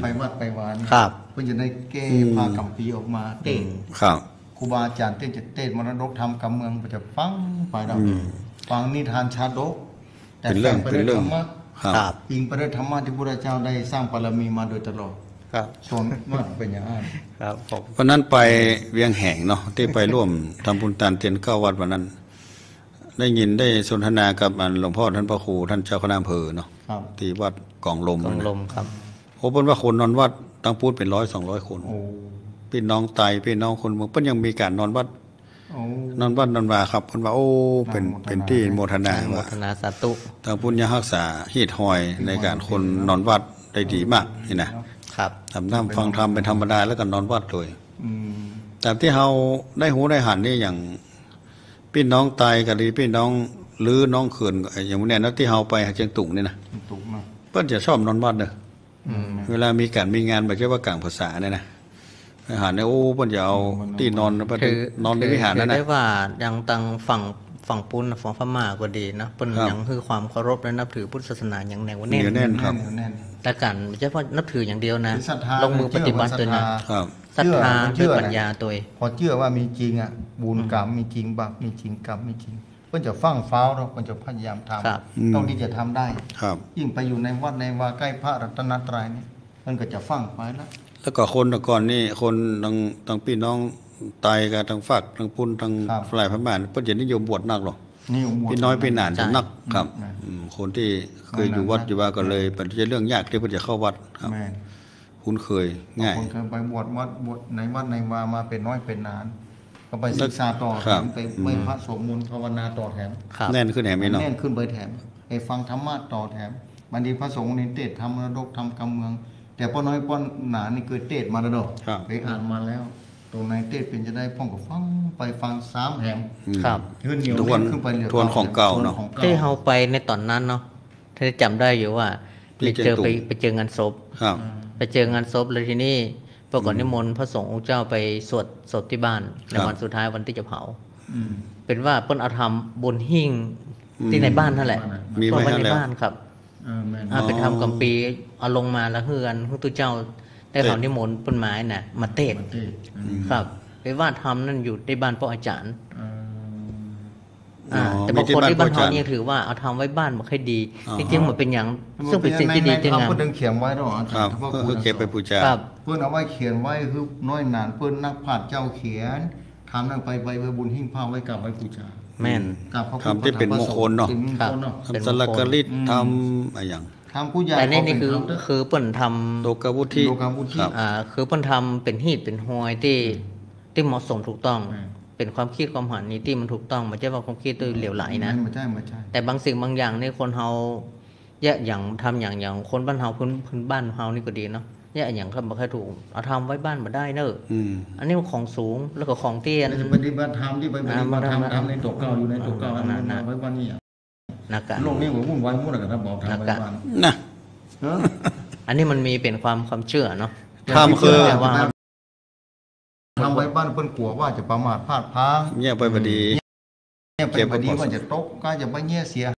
Speaker 1: ไปวัดไปวานครับเื่อจะได้แก้พากำปีออกมาเต้นครับครูบาอาจารย์เต้นจะเต้นมรดกทำกำเมืองจะฟังไปดราฟังนิทานชาดกแต่แต่งไปด้วยธรรมะครับอิงปะเด็นธรรมะที่พระเจ้าได้สร้างบารมีมาโดยตลอด ครับชนมากเป็นอย่างนั้นครับ
Speaker 3: รานนั้นไปเวียงแห่งเนาะที่ไปร่วมทำบุญตานเตียนเก้าวัดวันนั้น ได้ยินได้สนทนากับหลวงพ่อท่านพระครูท่านเจ้าคณะอำเภอเนาะที่วัดกองลมกองลมครับโอ้เป็นว่าคนนอนวัดตั้งพูดเป็นร้อยสองร้อยคนพี่น้องตายพี่น้องคนเมืองเพิ่นยังมีการนอนวัดนอนวัดนอนวาครับเพิ่นว่าโอ้ เป็นเป็นที่โมทนาว่าโมทนาสาธุตั้งพูดยังรักษาฮีดหอยในการคนนอนวัดได้ดีมาก นี่นะครับทำน้ำฟังธรรมเป็นธรรมดาแล้วก็นอนวัดเลยแต่ที่เราได้หูได้หันนี่อย่างพี่น้องตายกะดีพี่น้องหรือน้องเขื่อนอย่างนี้นะที่เราไปเชียงตุงนี่นะเพิ่นจะชอบนอนวัดเนอะเวลามีการมีงานแบบเรียกว่ากางภาษาเนี่ยนะอาหารเนี่ยโอ้ปนจะเอาที่นอนปนนอนในวิหารนั่นนะได้
Speaker 2: ว่าอย่างตังฝั่งฝั่งปุ้นฝั่งพม่าก็ดีนะเป็นอย่างคือความเคารพและนับถือพุทธศาสนาอย่างแน่วแน่นครับแต่กัน
Speaker 1: ไม่ใช่ว่านับถืออย่างเดียวนะ ลงมือปฏิบัติตัวนะ
Speaker 2: ศรัทธาเชื่อปัญญา
Speaker 1: ตัวพอเชื่อว่ามีจริงอ่ะบุญกรรมมีจริงบาปมีจริงกรรมมีจริงเพื่อจะฟั่งฟ้าเราื่อจะพยายามทำต้องที่จะทำได้ครับ ยิ่งไปอยู่ในวัดในวาใกล้พระรัตนตรัยนี่มันก็จะฟั่งไปแล้ว
Speaker 3: แล้วก็คนแต่ก่อนนี่ คนทางทางพี่น้องตายกันทางฝากทางพุ่นทางฝ่ายพระบาเพื่อจะนิยมบวชนักหรอก
Speaker 1: นี่หวพี่น้อยพี่หนานจะนักครับ
Speaker 3: คนที่เคยอยู่วัดอยู่ว่าก็เลยเป็นเรื่องยากที่เพื่อจะเข้าวัดครับคุ้นเคยงง่ายค
Speaker 1: นเคยไปบวชวัดบวชในวัดในวามาเป็นน้อยเป็นนานก็ไปศึกษาต่อแถมไปไ่พระสวดมนต์ภาวนาต่อแถม แน่นขึ้นแถมไหมเนาะแน่นขึ้นไปแถมไปฟังธรรมะต่อแถมบางทีพระสงฆ์นี่เทศทำมรดกทำกรรมเมือง แต่ป้อน้อยป้อนหนานี่เคิดเทศมรดกไปอ่านมาแล้ว ตรงไหนเทศเป็นจะได้พ่องกับฟัง ไปฟังสามแถมครับขึ้นเหนียวขึ้นไปเหลือทวนของเก่าเนาะที่เร
Speaker 2: าไปในตอนนั้นเนาะท่าจำได้อยู่ว่าไปเจอไปไปเจองานศพไปเจองานศพแล้วทีนี้ปรากฏนิมนต์พระสงฆ์องค์เจ้าไปสวดสดที่บ้าน ในวันสุดท้ายวันที่จะเผาเป็นว่าเปิ้นอาธรรมบนหิ้ง
Speaker 1: ที่ในบ้านนั่นแหละ
Speaker 2: มีไว้ในบ้านครับอาเป็นทำกัมปีเอาลงมาแล้วเฮือนพระตุเจ้าได้เขานิมนต์ป้นไม้น่ะมาเตะครับไปว่าทำนั่นอยู่ในบ้านพระอาจารย์
Speaker 1: แต่บางคนที่บ้านทอานี่
Speaker 2: ถือว่าเอาทำไว้บ้านมันค่อยดีจริงๆมันเป็นอย่างซึ่งเป็นสิ่งที่ดีจริงๆเพื่อน
Speaker 1: เขียนไว้หรอครับคือเก็บไปบูชาเพื่อนเอาไว้เขียนไว้คือน้อยนาน เพื่อนนักผาดเจ้าเขียนทำนั่งไปไปบุญหิ้งผ้าไว้กลับไว้บูชา แม่นคำที่เป็นมงคลเนาะคำสลักฤทธิ์ทำอะไรอย่างทำผู้ใหญ่แต่นี่นี่คือคือ
Speaker 2: เปิ้นทำโตกาวุฒิโลิอ่า คือเปิ้นทำเป็นหีบเป็นหอยที่ที่เหมาะสมถูกต้องเป็นความคิดความหันนี้ที่มันถูกต้องมันใช่ว่าความคิดตัวเหลวไหลนะมัใช่มัใช่แต่บางสิ่งบางอย่างในคนเฮาแย่อย่างทำอย่างอย่างคนบ้านเฮาพื้นพื้นบ้านเฮานี่ก็ดีเนาะแย่อย่างเขาบอค่ห้ถูกเอาทำไว้บ้านมาได้เนอะอันนี้มันของสูงแล้วก็ของเตี้ยนป
Speaker 1: ฏิบัติธรรมที่ไปปฏิบัติธรรมทำในตกเก่าอยู่ในตกเก่าอันนั้นไว้บ้านนี่นักการโลกนี้ผมวุ่นวายมุ่งอะไรกันบอกทางบ้านนะ
Speaker 2: อันนี้มันมีเป็นความความเชื่อเนาะทำคือ
Speaker 1: ทำไว้บ้านเพิ่นกลัวว่าจะประมาทพลาดพังเงียไปพอดีเงียไปพอดีว่าจะตกก็จะไม่เงี้ยเสีย